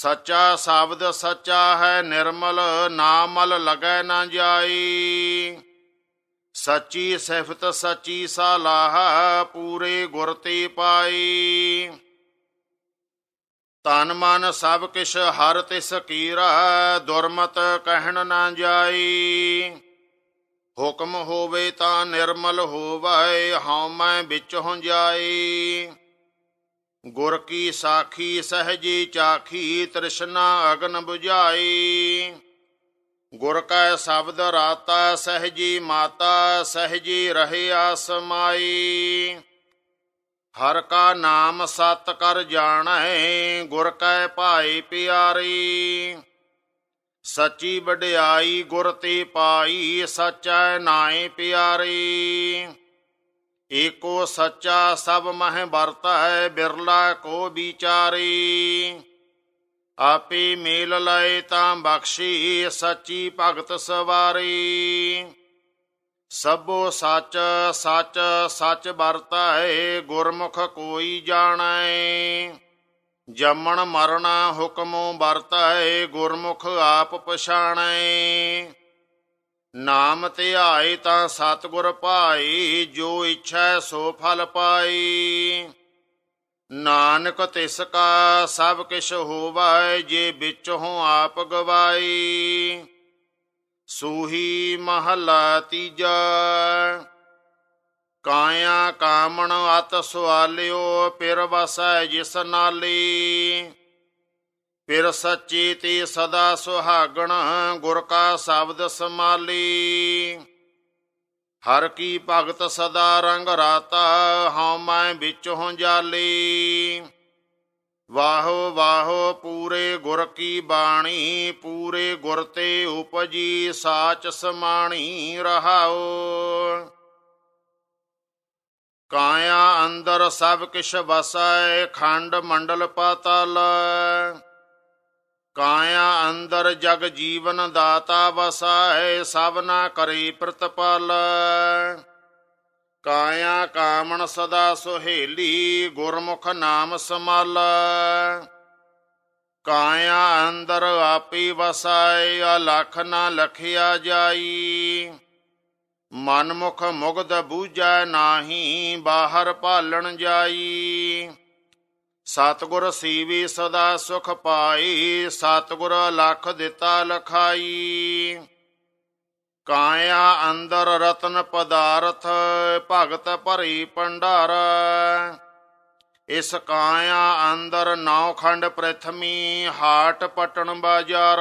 ਸੱਚਾ ਸ਼ਬਦ ਸੱਚਾ ਹੈ ਨਿਰਮਲ ਨਾਮਲ ਲਗੈ ਨਾ ਜਾਈ ਸੱਚੀ ਸਿਫਤ ਸੱਚੀ ਸਲਾਹ ਪੂਰੇ ਗੁਰ ਤੇ ਪਾਈ ਤਨ ਮਨ ਸਭ ਕਿਛ ਹਰ ਤਿਸ ਕੀਰਾ ਦੁਰਮਤ ਕਹਿਣ ਨਾ ਜਾਈ ਹੁਕਮ ਹੋਵੇ ਤਾਂ ਨਿਰਮਲ ਹੋਵੇ ਹਉ ਮੈਂ ਵਿੱਚ ਹੁੰ ਜਾਈ ਗੁਰ ਕੀ ਸਾਖੀ ਸਹਜੀ ਚਾਖੀ ਤ੍ਰਿਸ਼ਨਾ ਅਗਨ 부ਝਾਈ ਗੁਰ ਕੈ ਸ਼ਬਦ ਰਾਤਾ ਸਹਜੀ ਮਾਤਾ ਸਹਜੀ ਰਹੇ ਆਸਮਾਈ ਹਰ ਕਾ ਨਾਮ ਸਤ ਕਰ ਜਾਣੈ ਗੁਰ ਕੈ ਭਾਈ ਪਿਆਰੀ ਸੱਚੀ ਵਡਿਆਈ ਗੁਰ ਤੇ ਪਾਈ ਸਚੈ ਨਾਏ ਪਿਆਰੀ ਏਕੋ ਸੱਚਾ ਸਭ ਮਹਿ ਵਰਤਾ ਬਿਰਲਾ ਕੋ ਵਿਚਾਰੀ ਆਪੇ ਮੇਲ ਲਏ ਤਾਂ ਬਖਸ਼ੀ ਸੱਚੀ ਭਗਤ ਸਵਾਰੀ ਸਭੋ ਸੱਚ ਸੱਚ ਸੱਚ ਵਰਤਾਏ ਗੁਰਮੁਖ ਕੋਈ ਜਾਣੈ ਜੰਮਣ ਮਰਨਾ ਹੁਕਮੋਂ ਵਰਤਾਏ ਗੁਰਮੁਖ ਆਪ ਪਛਾਣੈ ਨਾਮ ਧਿਆਏ ਤਾਂ ਸਤਗੁਰ ਪਾਈ ਜੋ ਇੱਛਾ ਸੋ ਫਲ ਪਾਈ ਨਾਨਕ ਤਿਸ ਕਾ ਸਭ ਕਿਛ ਹੋਵੈ ਜੇ ਵਿੱਚੋਂ ਆਪ ਗਵਾਈ ਸੂਹੀ ਮਹਲਾ ਤੀਜਾ ਕਾਇਆ ਕਾਮਣ ਅਤ ਸਵਾਲਿਓ ਪਿਰ ਵਸੈ ਜਿਸ ਨਾਲੀ ਪਿਰ ਸੱਚੀ ਤੀ ਸਦਾ ਸੁਹਾਗਣ ਗੁਰ ਕਾ ਸ਼ਬਦ ਸਮਾਲੀ ਹਰ ਕੀ ਭਗਤ ਸਦਾ ਰੰਗ ਰਾਤਾ ਹਉ ਮੈਂ ਵਿੱਚ ਹੋਂ ਜਾਲੀ ਵਾਹੋ ਵਾਹੋ ਪੂਰੇ ਗੁਰ ਕੀ ਬਾਣੀ ਪੂਰੇ ਗੁਰ ਤੇ ਉਪਜੀ ਸਾਚ ਸਮਾਣੀ ਰਹਾਉ ਕਾਇਆ ਅੰਦਰ ਸਭ ਕਿਛ ਵਸੈ ਖੰਡ ਮੰਡਲ ਪਾਤਲ ਕਾਇਆ ਅੰਦਰ ਜਗ ਜੀਵਨ ਦਾਤਾ ਵਸਾਏ ਸਭ ਨਾ ਕਰੇ ਪ੍ਰਤਪਲ ਕਾਇਆ ਕਾਮਣ ਸਦਾ ਸੁਹੇਲੀ ਗੁਰਮੁਖ ਨਾਮ ਸਮਲ ਕਾਇਆ ਅੰਦਰ ਆਪੀ ਵਸਾਏ ਅਲਖ ਨਾ ਲਖਿਆ ਜਾਈ ਮਨਮੁਖ ਮੁਗਦ ਬੂਝੈ ਨਾਹੀ ਬਾਹਰ ਭਾਲਣ ਜਾਈ ਸਤਗੁਰ ਸੀਵੀ ਸਦਾ ਸੁਖ ਪਾਈ ਸਤਗੁਰ ਲਖ ਦਿੱਤਾ ਲਖਾਈ ਕਾਇਆ ਅੰਦਰ ਰਤਨ ਪਦਾਰਥ ਭਗਤ ਭਰੀ ਪੰਡਾਰ ਇਸ ਕਾਇਆ ਅੰਦਰ ਨੌ ਖੰਡ ਪ੍ਰਥਮੀ ਹਾਟ ਪਟਣ ਬਾਜ਼ਾਰ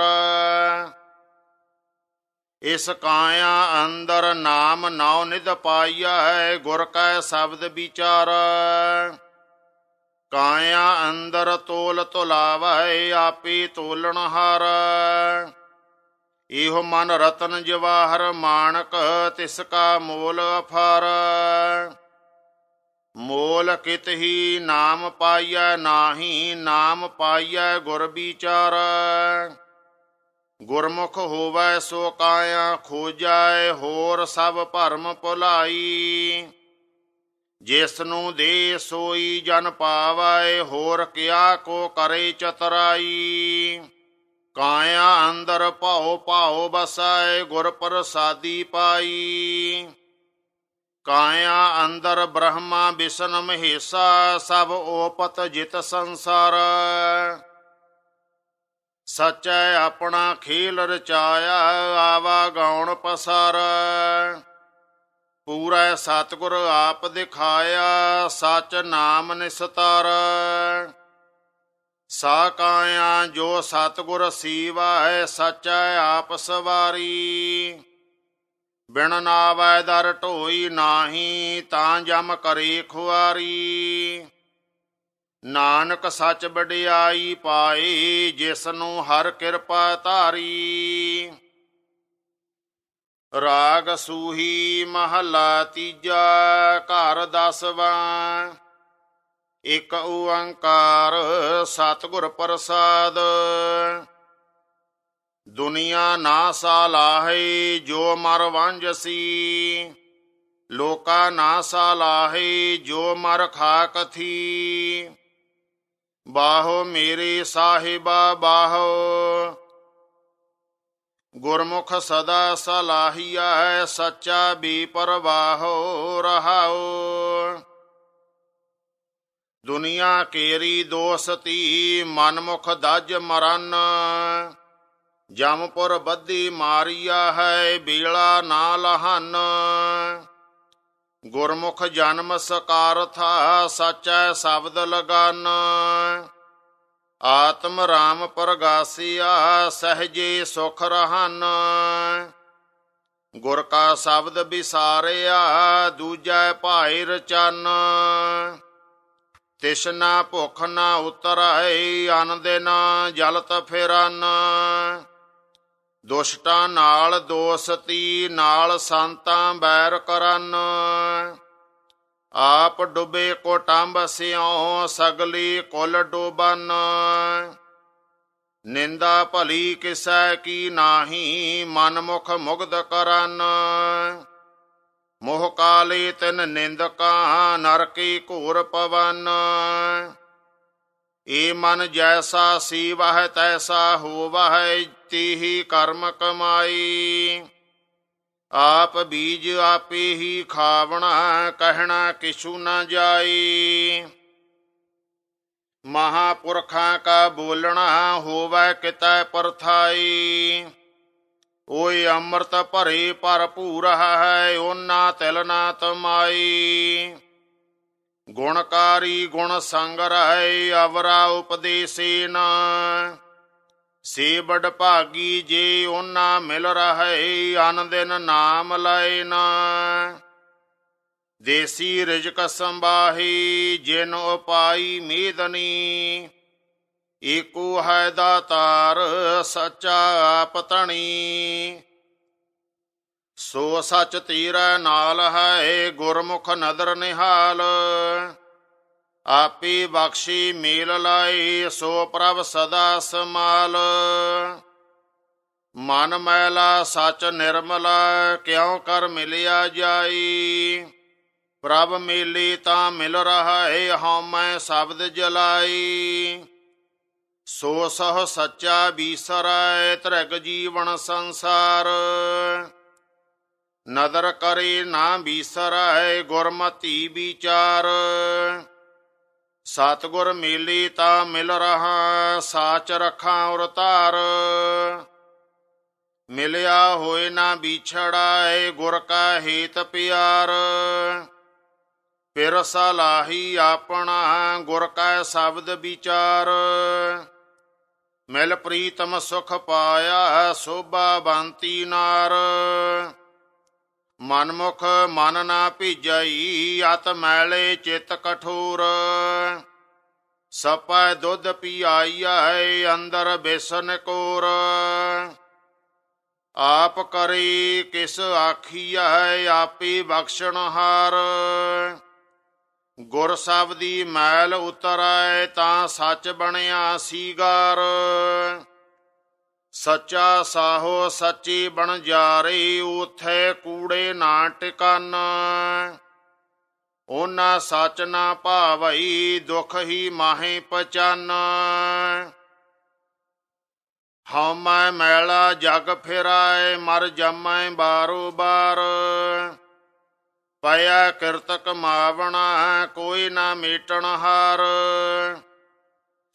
ਇਸ ਕਾਇਆ ਅੰਦਰ ਨਾਮ ਨੌ ਨਿਧ ਪਾਈਆ ਹੈ ਗੁਰ ਕੈ ਸ਼ਬਦ ਵਿਚਾਰ ਕਾਇਆ ਅੰਦਰ ਤੋਲ ਤੁਲਾਵੈ ਆਪੀ ਤੋਲਣ ਹਰ ਇਹੋ ਮਨ ਰਤਨ ਜਵਾਹਰ ਮਾਨਕ ਤਿਸ ਕਾ ਮੋਲ ਅਫਰ ਮੋਲ ਕਿਤ ਹੀ ਨਾਮ ਪਾਈਐ ਨਾਹੀ ਨਾਮ ਪਾਈਐ ਗੁਰ ਵਿਚਾਰ ਗੁਰਮੁਖ ਹੋਵੈ ਸੋ ਕਾਇਆ ਖੋਜੈ ਹੋਰ ਸਭ ਭਰਮ ਭੁਲਾਈ ਜਿਸ ਨੂੰ ਦੇ ਸੋਈ ਜਨ ਪਾਵੈ ਹੋਰ ਕਿਆ ਕੋ ਕਰੇ ਚਤਰਾਈ ਕਾਇਆ ਅੰਦਰ ਭਾਉ ਭਾਉ ਬਸੈ ਗੁਰ ਪ੍ਰਸਾਦੀ ਪਾਈ ਕਾਇਆ ਅੰਦਰ ਬ੍ਰਹਮਾ ਵਿਸ਼ਨ ਮਹੇਸ਼ਾ ਸਭ ਓਪਤ ਜਿਤ ਸੰਸਾਰ ਸਚੈ ਆਪਣਾ ਖੇਲ ਰਚਾਇਆ ਆਵਾ ਗਾਉਣ ਪਸਾਰ ਪੂਰਾ ਸਤਗੁਰ ਆਪ ਦਿਖਾਇਆ ਸਚ ਨਾਮ ਨਿਸਤਾਰ ਸਾ ਕਾਇਆ ਜੋ ਸਤਗੁਰ ਸੀਵਾ ਹੈ ਹੈ ਆਪ ਸਵਾਰੀ ਬਿਨ ਨਾਵੈ ਦਰ ਢੋਈ ਨਾਹੀ ਤਾਂ ਜਮ ਕਰੇ ਖੁਆਰੀ ਨਾਨਕ ਸੱਚ ਵਡਿਆਈ ਪਾਏ ਜਿਸ ਨੂੰ ਹਰ ਕਿਰਪਾ ਧਾਰੀ ਰਾਗ ਸੂਹੀ ਮਹਲਾ ਤੀਜਾ ਘਰ ਦਸਵਾਂ ਇਕ ਓੰਕਾਰ ਸਤਗੁਰ ਪ੍ਰਸਾਦ ਦੁਨੀਆ ਨਾ ਸਾਲਾਹੇ ਜੋ ਮਰ ਵੰਜਸੀ ਲੋਕਾ ਨਾ ਸਾਲਾਹੇ ਜੋ ਮਰ ਖਾ ਕਥੀ ਬਾਹੋ ਮੇਰੇ ਸਾਹਿਬਾ ਬਾਹੋ ਗੁਰਮੁਖ ਸਦਾ ਸਲਾਹੀਆ ਹੈ ਸੱਚਾ ਵੀ ਪਰਵਾਹੋ ਰਹਾਉ ਦੁਨੀਆ ਕੇਰੀ ਦੋਸਤੀ ਮਨਮੁਖ ਦਜ ਮਰਨ ਜਮਪੁਰ ਬੱਦੀ ਮਾਰੀਆ ਹੈ ਬੀਲਾ ਨਾ ਲਹਨ ਗੁਰਮੁਖ ਜਨਮ ਸਕਾਰਥਾ ਸੱਚੈ ਸ਼ਬਦ ਲਗਨ ਆਤਮ ਰਾਮ ਪਰਗਾਸੀਆ ਸਹਜੇ ਸੁਖ ਰਹਨ ਗੁਰ ਕਾ ਸ਼ਬਦ ਵਿਸਾਰਿਆ ਦੂਜੈ ਭਾਈ ਰਚਨ ਤਿਸ਼ਨਾ ਭੁਖ ਨਾ ਉਤਰੈ ਅਨ ਦੇ ਨਾ ਜਲਤ ਫਿਰਨ ਦੁਸ਼ਟਾਂ ਨਾਲ ਦੋਸਤੀ ਨਾਲ ਸੰਤਾਂ ਬੈਰ ਕਰਨ ਆਪ ਡੁੱਬੇ ਕੋਟੰਬ ਸਿਓ ਸਗਲੀ ਕੁਲ ਡੋਬਨ ਨਿੰਦਾ ਭਲੀ ਕਿਸੈ ਕੀ ਨਾਹੀ ਮਨ ਮੁਖ ਮੁਗਦ ਕਰਨ ਮੋਹ ਕਾਲੇ ਤਿਨ ਨਿੰਦਕਾਂ ਨਰਕੀ ਘੋਰ ਪਵਨ ਏ ਮਨ ਜੈਸਾ ਸੀ ਵਹ ਤੈਸਾ ਹੋ ਵਹ ਤੀਹੀ ਕਰਮ ਕਮਾਈ ਆਪ ਬੀਜ ਆਪੇ ਹੀ ਖਾਵਣਾ ਕਹਿਣਾ ਕਿਛੂ ਨਾ ਜਾਈ ਮਹਾਪੁਰਖਾਂ ਕਾ ਬੋਲਣਾ ਹੋਵੇ ਕਿਤੇ ਪਰਥਾਈ ਓਏ ਅੰਮ੍ਰਿਤ ਭਰੇ ਭਰਪੂਰ ਹੈ ਓਨਾ ਤਿਲ ਨਾ ਤਮਾਈ ਗੁਣਕਾਰੀ ਗੁਣ ਸੰਗ ਰਹਿ ਅਵਰਾ ਉਪਦੇਸੀ ਨਾ ਸੇ ਬੜ ਭਾਗੀ ਜੇ ਉਹਨਾਂ ਮਿਲ ਰਹੈ ਅਨ ਨਾਮ ਨਾਮ ਨਾ ਦੇਸੀ ਰਿਜਕ ਸੰਭਾਹੀ ਜਿਨ ਉਪਾਈ ਮੀਦਨੀ ਏਕੋ ਹੈ ਦਾਤਾਰ ਸੱਚਾ ਪਤਣੀ ਸੋ ਸੱਚ ਤੀਰਾ ਨਾਲ ਹੈ ਗੁਰਮੁਖ ਨਦਰ ਨਿਹਾਲ ਆਪੇ ਬਖਸ਼ੀ ਮੇਲ ਲਾਈ ਸੋ ਪ੍ਰਭ ਸਦਾ ਸਮਾਲ ਮਨ ਮੈਲਾ ਸਚ ਨਿਰਮਲ ਕਿਉ ਕਰ ਮਿਲਿਆ ਜਾਈ ਪ੍ਰਭ ਮੇਲੀ ਤਾਂ ਮਿਲ ਰਹਾ ਹੈ ਹਉਮੈ ਸ਼ਬਦ ਜਲਾਈ ਸੋ ਸਹ ਸੱਚਾ ਬੀਸਰੈ ਤ੍ਰਿਗ ਜੀਵਨ ਸੰਸਾਰ ਨਦਰ ਕਰੇ ਨਾ ਬੀਸਰੈ ਗੁਰਮਤੀ ਵਿਚਾਰ ਸਤਗੁਰ ਮਿਲੀ ਤਾ ਮਿਲ ਰਹਾ ਸਾਚ ਰਖਾਂ ਔਰ ਧਾਰ ਮਿਲਿਆ ਹੋਏ ਨਾ ਵਿਛੜਾਏ ਗੁਰ ਕਾ ਹੀਤ ਪਿਆਰ ਫਿਰ ਸਲਾਹੀ ਆਪਣਾ ਗੁਰ ਕਾ ਸ਼ਬਦ ਵਿਚਾਰ ਮਿਲ ਪ੍ਰੀਤਮ ਸੁਖ ਪਾਇਆ ਸੋਭਾ ਬੰਤੀ ਨਾਰ ਮਨਮੁਖ ਮਨ ਨਾ ਭੀਜਈ ਅਤ ਮੈਲੇ ਚਿਤ ਕਠੋਰ ਸਪੈ ਦੁੱਧ ਪੀਆਈਐ ਅੰਦਰ ਬੇਸਨ ਕੋਰ ਆਪ ਕਰੀ ਕਿਸ ਆਖੀਐ ਆਪੇ ਬਖਸ਼ਣ ਹਾਰ ਗੁਰ ਦੀ ਮੈਲ ਉਤਰੈ ਤਾਂ ਸੱਚ ਬਣਿਆ ਸੀਗਾਰ ਸੱਚਾ ਸਾਹੋ ਸੱਚੀ ਬਣ ਜਾ ਰਹੀ ਉਥੇ ਕੂੜੇ ਨਾ ਟਿਕਨ ਉਹਨਾ ਸੱਚ ਨਾ ਭਾਵਈ ਦੁਖ ਹੀ ਮਾਹੇ ਪਚਨ ਹਉਮੈ ਮੈਲਾ ਜਗ ਫਿਰਾਏ ਮਰ ਜਮੈ ਬਾਰੋ ਬਾਰ ਪਇਆ ਕਿਰਤਕ ਮਾਵਣਾ ਕੋਈ ਨਾ ਮੀਟਣ ਹਾਰ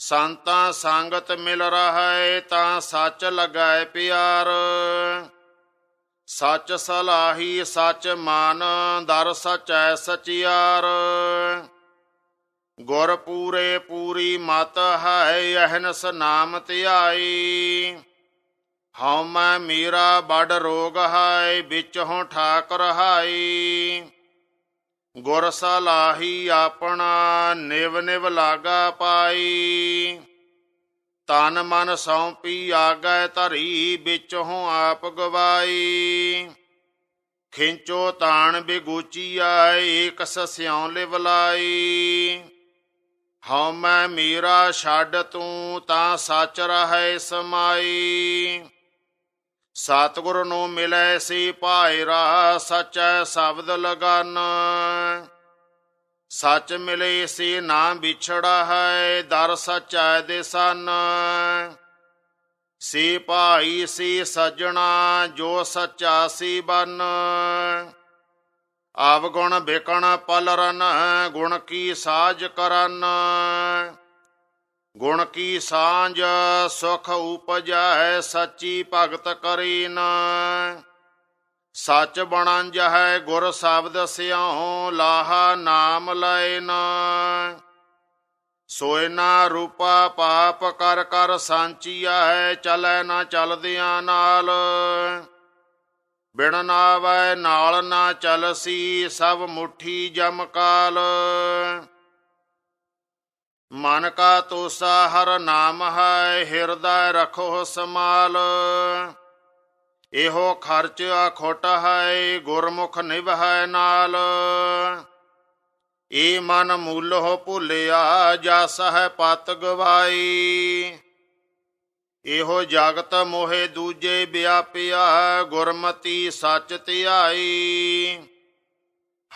ਸੰਤਾਂ ਸੰਗਤ ਮਿਲ ਰਹਾਏ ਤਾਂ ਸੱਚ ਲਗਾਏ ਪਿਆਰ ਸੱਚ ਸਲਾਹੀ ਸੱਚ ਮਾਨ ਦਰ ਸਚੈ ਸਚਿਆਰ ਗੁਰ ਪੂਰੇ ਪੂਰੀ ਮਤ ਹੈ ਅਹਨਸ ਨਾਮ ਧਿਆਈ ਹਉ ਮੈਂ ਮੀਰਾ ਬੜ ਰੋਗ ਹੈ ਵਿੱਚ ਹੋਂ ਠਾਕ ਰਹਾਈ ਗੁਰ ਸਲਾਹੀ ਆਪਣਾ ਨਿਵ ਨਿਵ ਲਾਗਾ ਪਾਈ ਤਨ ਮਨ ਸੌਂਪੀ ਆਗੈ ਧਰੀ ਵਿੱਚੋਂ ਆਪ ਗਵਾਈ ਖਿੰਚੋ ਤਾਣ ਬਿਗੂਚੀ ਆਏ ਕਸ ਸਸਿਉ ਲਿਵ ਲਾਈ ਹਉ ਮੈਂ ਮੀਰਾ ਛੱਡ ਤੂੰ ਤਾਂ ਸੱਚ ਰਹੈ ਸਮਾਈ ਸਤਿਗੁਰ ਨੂੰ ਮਿਲੈ ਸੀ ਭਾਈ ਰਾ ਸਚੈ ਸ਼ਬਦ ਲਗਨ ਸੱਚ ਮਿਲੈ ਸੀ ਨਾ ਵਿਛੜਾ ਹੈ ਦਰ ਸਚੈ ਦੇਸਨ ਸਨ ਸੀ ਭਾਈ ਸੀ ਸੱਜਣਾ ਜੋ ਸੱਚਾ ਸੀ ਬਨ ਆਵ ਗੁਣ ਬਿਕਣ ਪਲਰਨ ਗੁਣ ਕੀ ਸਾਜ ਕਰਨ ਗੁਣ ਕੀ ਸਾਂਝ ਸੁਖ ਉਪਜੈ ਸੱਚੀ ਭਗਤ ਕਰੀਨ ਸੱਚ ਬਣਨ ਜਹੈ ਗੁਰ ਸ਼ਬਦ ਸਿਉ ਲਾਹਾ ਨਾਮ ਲੈਨ ਸੋਇ ਨਾ ਰੂਪਾ ਪਾਪ ਕਰ ਕਰ ਸਾਂਚੀਆ ਹੈ ਚਲੈ ਨਾ ਚਲਦਿਆਂ ਨਾਲ ਬਿਨ ਨਾਵੈ ਨਾਲ ਨਾ ਚਲਸੀ ਸਭ ਮੁਠੀ ਜਮ ਕਾਲ ਮਨ ਕਾ ਤੋਸਾ ਹਰ ਨਾਮ ਹੈ ਹਿਰਦੈ ਰਖੋ ਸਮਾਲ ਇਹੋ ਖਰਚ ਅਖੋਟ ਹੈ ਗੁਰਮੁਖ ਨਿਭੈ ਨਾਲ ਏ ਮਨ ਮੂਲ ਹੋ ਭੁੱਲਿਆ ਜਸ ਹੈ ਪਤ ਗਵਾਈ ਇਹੋ ਜਗਤ ਮੋਹੇ ਦੂਜੇ ਵਿਆਪਿਆ ਗੁਰਮਤੀ ਸੱਚ ਧਿਆਈ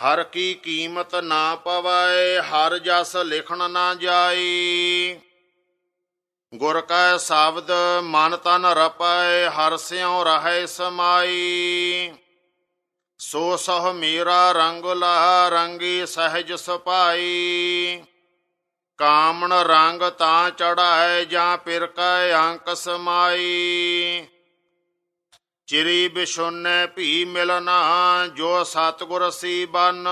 ਹਰ ਕੀ ਕੀਮਤ ਨਾ ਪਵਾਏ ਹਰ ਜਸ ਲਿਖਣ ਨਾ ਜਾਈ ਗੁਰ ਕਾ ਸ਼ਬਦ ਮਨ ਤਨ ਰਪਾਏ ਹਰ ਸਿਉ ਰਹੇ ਸਮਾਈ ਸੋ ਸਹ ਮੇਰਾ ਰੰਗ ਲਾ ਰੰਗੀ ਸਹਿਜ ਸਪਾਈ ਕਾਮਣ ਰੰਗ ਤਾਂ ਚੜਾਏ ਜਾਂ ਪਿਰ ਕੈ ਅੰਕ ਸਮਾਈ ਚਿਰੀ ਬਿਸ਼ੁਨੈ ਭੀ ਮਿਲਨਾ ਜੋ ਸਤਗੁਰ ਸੀ ਬਨ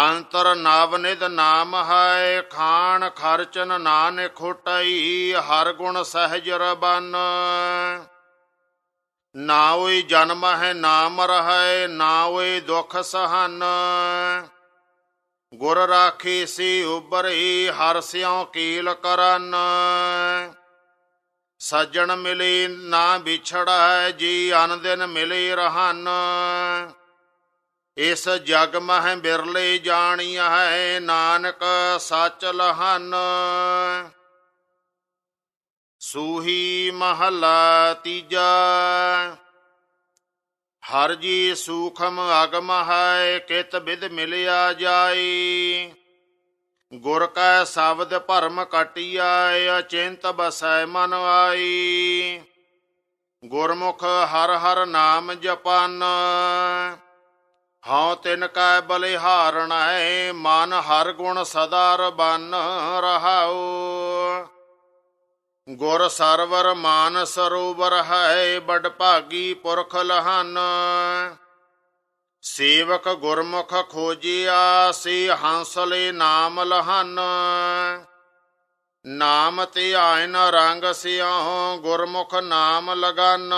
ਅੰਤਰ ਨਾਵ ਨਿਦ ਨਾਮ ਹੈ ਖਾਣ ਖਰਚਨ ਨਾਨੇ ਖੋਟਈ ਹਰ ਗੁਣ ਸਹਿਜ ਰਬਨ ਨਾ ਹੋਈ ਜਨਮ ਹੈ ਨਾ ਮਰ ਹੈ ਨਾ ਹੋਈ ਦੁਖ ਸਹਨ ਗੁਰ ਰਾਖੀ ਸੀ ਉਬਰੇ ਹਰ ਸਿਉ ਕੀਲ ਕਰਨ ਸਾਜਣ ਮਿਲੇ ਨਾ ਵਿਛੜੈ ਜੀ ਅਨ ਦਿਨ ਮਿਲੇ ਰਹਨ ਇਸ ਜਗ ਮਹਿ ਬਿਰਲੇ ਜਾਣੀਐ ਹੈ ਨਾਨਕ ਸੱਚ ਲਹਨ ਸੂਹੀ ਮਹਲਾ ਤੀਜਾ ਹਰ ਜੀ ਸੂਖਮ ਅਗਮ ਹੈ ਕਿਤ ਵਿਦ ਮਿਲਿਆ ਜਾਈ ਗੁਰ ਕੈ ਸ਼ਬਦ ਭਰਮ ਕਟਿਆ ਅਚਿੰਤ ਬਸੈ ਮਨ ਆਈ ਗੁਰਮੁਖ ਹਰ ਹਰ ਨਾਮ ਜਪਨ ਹਉ ਤਿਨ ਕੈ ਬਲਿਹਾਰਣੈ ਮਨ ਹਰ ਗੁਣ ਸਦਾ ਰਬਨ ਰਹਾਉ ਗੁਰ ਸਰਵਰ ਮਾਨ ਸਰੋਵਰ ਹੈ ਬੜ ਭਾਗੀ ਪੁਰਖ ਲਹਨ ਸੇਵਕ ਗੁਰਮੁਖ ਖੋਜਿਆ ਸੇ ਹੰਸਲੇ ਨਾਮ ਲਹਨ ਨਾਮ ਤੇ ਆਇਨ ਰੰਗ ਸਿਉ ਗੁਰਮੁਖ ਨਾਮ ਲਗਨ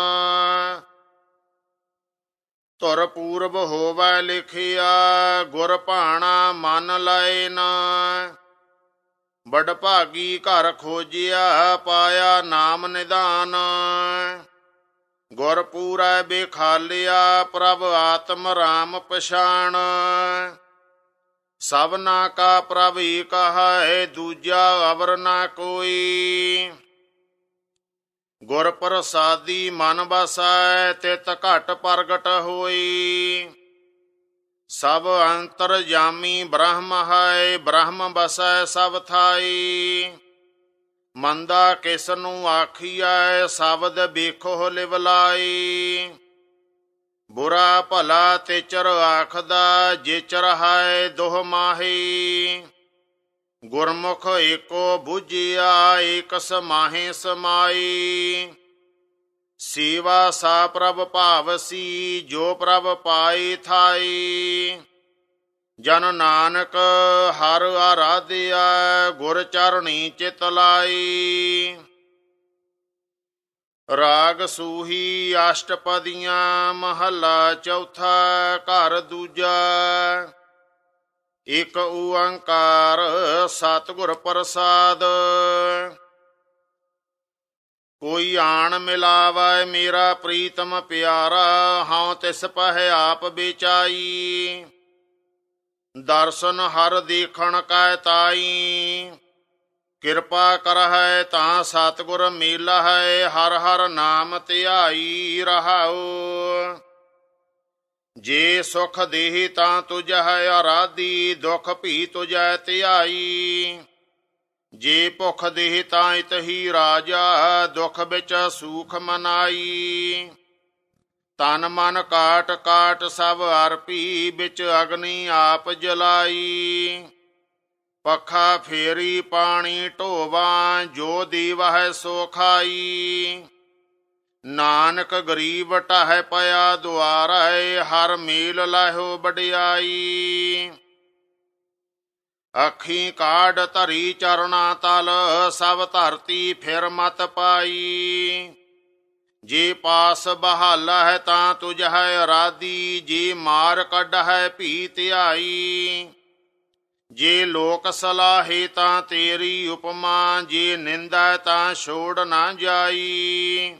ਤੁਰ ਪੂਰਬ ਹੋਵੈ ਲਿਖਿਆ ਗੁਰ ਭਾਣਾ ਮਨ ਲੈਨ ਬੜ ਭਾਗੀ ਘਰ ਖੋਜਿਆ ਪਾਇਆ ਨਾਮ ਨਿਦਾਨ ਗੁਰ ਪੂਰੈ ਬੇਖਾਲਿਆ ਪ੍ਰਭ ਆਤਮ ਰਾਮ ਪਛਾਣ ਸਭਨਾ ਕਾ ਪ੍ਰਭ ਏਕ ਹੈ ਦੂਜਾ ਅਵਰ ਨਾ ਕੋਈ ਗੁਰ ਪ੍ਰਸਾਦੀ ਮਨ ਬਸੈ ਤਿਤ ਘਟ ਪ੍ਰਗਟ ਹੋਈ ਸਭ ਅੰਤਰ ਜਾਮੀ ਬ੍ਰਹਮ ਹੈ ਬ੍ਰਹਮ ਬਸੈ ਸਭ ਥਾਈ ਮੰਦਾ ਕਿਸ ਨੂੰ ਆਖੀਐ ਸ਼ਬਦ ਵੇਖੋ ਲਿਵਲਾਈ ਬੁਰਾ ਭਲਾ ਤੇ ਚਰ ਆਖਦਾ ਜੇ ਚਰ ਹੈ ਦੋਹ ਮਾਹੀ ਗੁਰਮੁਖ ਏਕੋ 부ਝਿਆ ਏਕ ਸਮਾਹੇ ਸਮਾਈ ਸੇਵਾ ਸਾ ਪ੍ਰਭ ਭਾਵਸੀ ਜੋ ਪ੍ਰਭ ਪਾਈ ਥਾਈ ਜਨ ਨਾਨਕ ਹਰ ਆਰਾਧਿਆ ਗੁਰ ਚਰਣੀ ਚਿਤ ਲਾਈ ਰਾਗ ਸੂਹੀ ਅਸ਼ਟਪਦੀਆਂ ਮਹੱਲਾ ਚੌਥਾ ਘਰ ਦੂਜਾ ਇਕ ਓੰਕਾਰ ਸਤਗੁਰ ਪ੍ਰਸਾਦ ਕੋਈ ਆਣ ਮਿਲਾਵੇ ਮੇਰਾ ਪ੍ਰੀਤਮ ਪਿਆਰਾ ਹਉ ਤਿਸ ਪਹਿ ਆਪ ਵਿਚਾਈ ਦਰਸ਼ਨ ਹਰ ਦੇਖਣ ਕੈ ਤਾਈ ਕਿਰਪਾ ਕਰਹਿ ਤਾਂ ਸਤਗੁਰ ਮਿਲਹਿ ਹਰ ਹਰ ਨਾਮ ਧਿਆਈ ਰਹਾਉ ਜੇ ਸੁਖ ਦੇਹੀ ਤਾਂ ਤੁਝ ਹੈ ਆਰਾਧੀ ਦੁਖ ਭੀ ਤੁਜੈ ਧਿਆਈ ਜੇ ਭੁਖ ਦੇਹੀ ਤਾਂ ਇਤਹੀ ਰਾਜਾ ਦੁਖ ਵਿੱਚ ਸੂਖ ਮਨਾਈ ਤਨ ਮਨ ਕਾਟ ਕਾਟ ਸਭ ਅਰਪੀ ਵਿੱਚ ਅਗਨੀ ਆਪ ਜਲਾਈ ਪਖਾ ਫੇਰੀ ਪਾਣੀ ਢੋਵਾ ਜੋ ਦੀਵਹ ਸੋ ਖਾਈ ਨਾਨਕ ਗਰੀਬ ਟਹਿ ਪਿਆ ਦੁਆਰੇ ਹਰ ਮੀਲ ਲਹਿਓ ਬੜਿਆਈ ਅੱਖੀ ਕਾੜ ਧਰੀ ਚਰਣਾ ਤਲ ਸਭ ਧਰਤੀ ਫਿਰ ਮਤ ਪਾਈ ਜੇ ਪਾਸ ਬਹਾਲਾ ਹੈ ਤਾਂ ਤੁਝ ਹੈ ਰਾਦੀ ਜੇ ਮਾਰ ਕੱਢ ਹੈ ਭੀ ਧਾਈ ਜੇ ਲੋਕ ਸਲਾਹੇ ਤਾਂ ਤੇਰੀ ਉਪਮਾ ਜੇ ਨਿੰਦਾ ਤਾਂ ਛੋੜ ਨਾ ਜਾਈ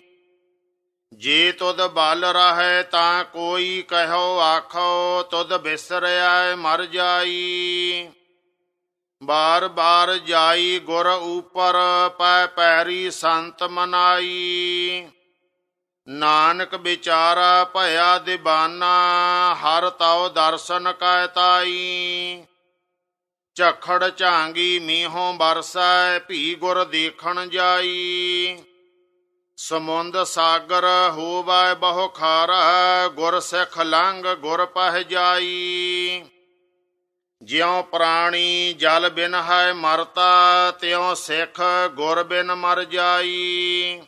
ਜੇ ਤੁਧ ਬਲ ਰਹੇ ਤਾਂ ਕੋਈ ਕਹੋ ਆਖੋ ਤੁਧ ਬਿਸਰਿਆ ਮਰ ਜਾਈ ਬਾਰ ਬਾਰ ਜਾਈ ਗੁਰ ਉਪਰ ਪੈ ਪੈਰੀ ਸੰਤ ਮਨਾਈ ਨਾਨਕ ਵਿਚਾਰਾ ਭਇਆ ਦਿਵਾਨਾ ਹਰ ਤਉ ਦਰਸ਼ਨ ਕਾਇ ਤਾਈ ਝਖੜ ਝਾਂਗੀ ਮੀਹੋਂ ਬਰਸੈ ਭੀ ਗੁਰ ਦੇਖਣ ਜਾਈ ਸਮੁੰਦ ਸਾਗਰ ਹੋਵੈ ਬਹੁ ਖਾਰਾ ਗੁਰ ਸਿਖ ਲੰਗ ਗੁਰ ਪਹਿ ਜਾਈ ਜਿਉ ਪ੍ਰਾਣੀ ਜਲ ਬਿਨ ਹੈ ਮਰਤਾ ਤਿਉ ਸਿਖ ਗੁਰ ਬਿਨ ਮਰ ਜਾਈ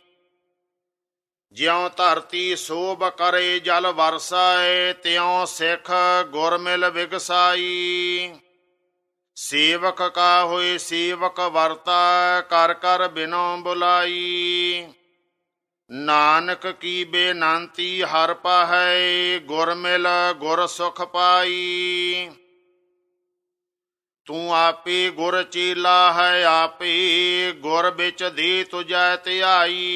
ਜਿਉ ਧਰਤੀ ਸੋਭ ਕਰੇ ਜਲ ਵਰਸਾਏ ਤਿਉ ਸਿੱਖ ਗੁਰ ਮਿਲ ਵਿਗਸਾਈ ਸੇਵਕ ਕਾ ਹੋਏ ਸੇਵਕ ਵਰਤਾ ਕਰ ਕਰ ਬਿਨੋ ਬੁਲਾਈ ਨਾਨਕ ਕੀ ਬੇਨੰਤੀ ਹਰ ਪਾਹੈ ਗੁਰ ਮਿਲ ਗੁਰ ਸੁਖ ਪਾਈ ਤੂੰ ਆਪੇ ਗੁਰ ਚੀਲਾ ਹੈ ਆਪੇ ਗੁਰ ਵਿੱਚ ਦੀ ਤੁਜੈ ਤਿਆਈ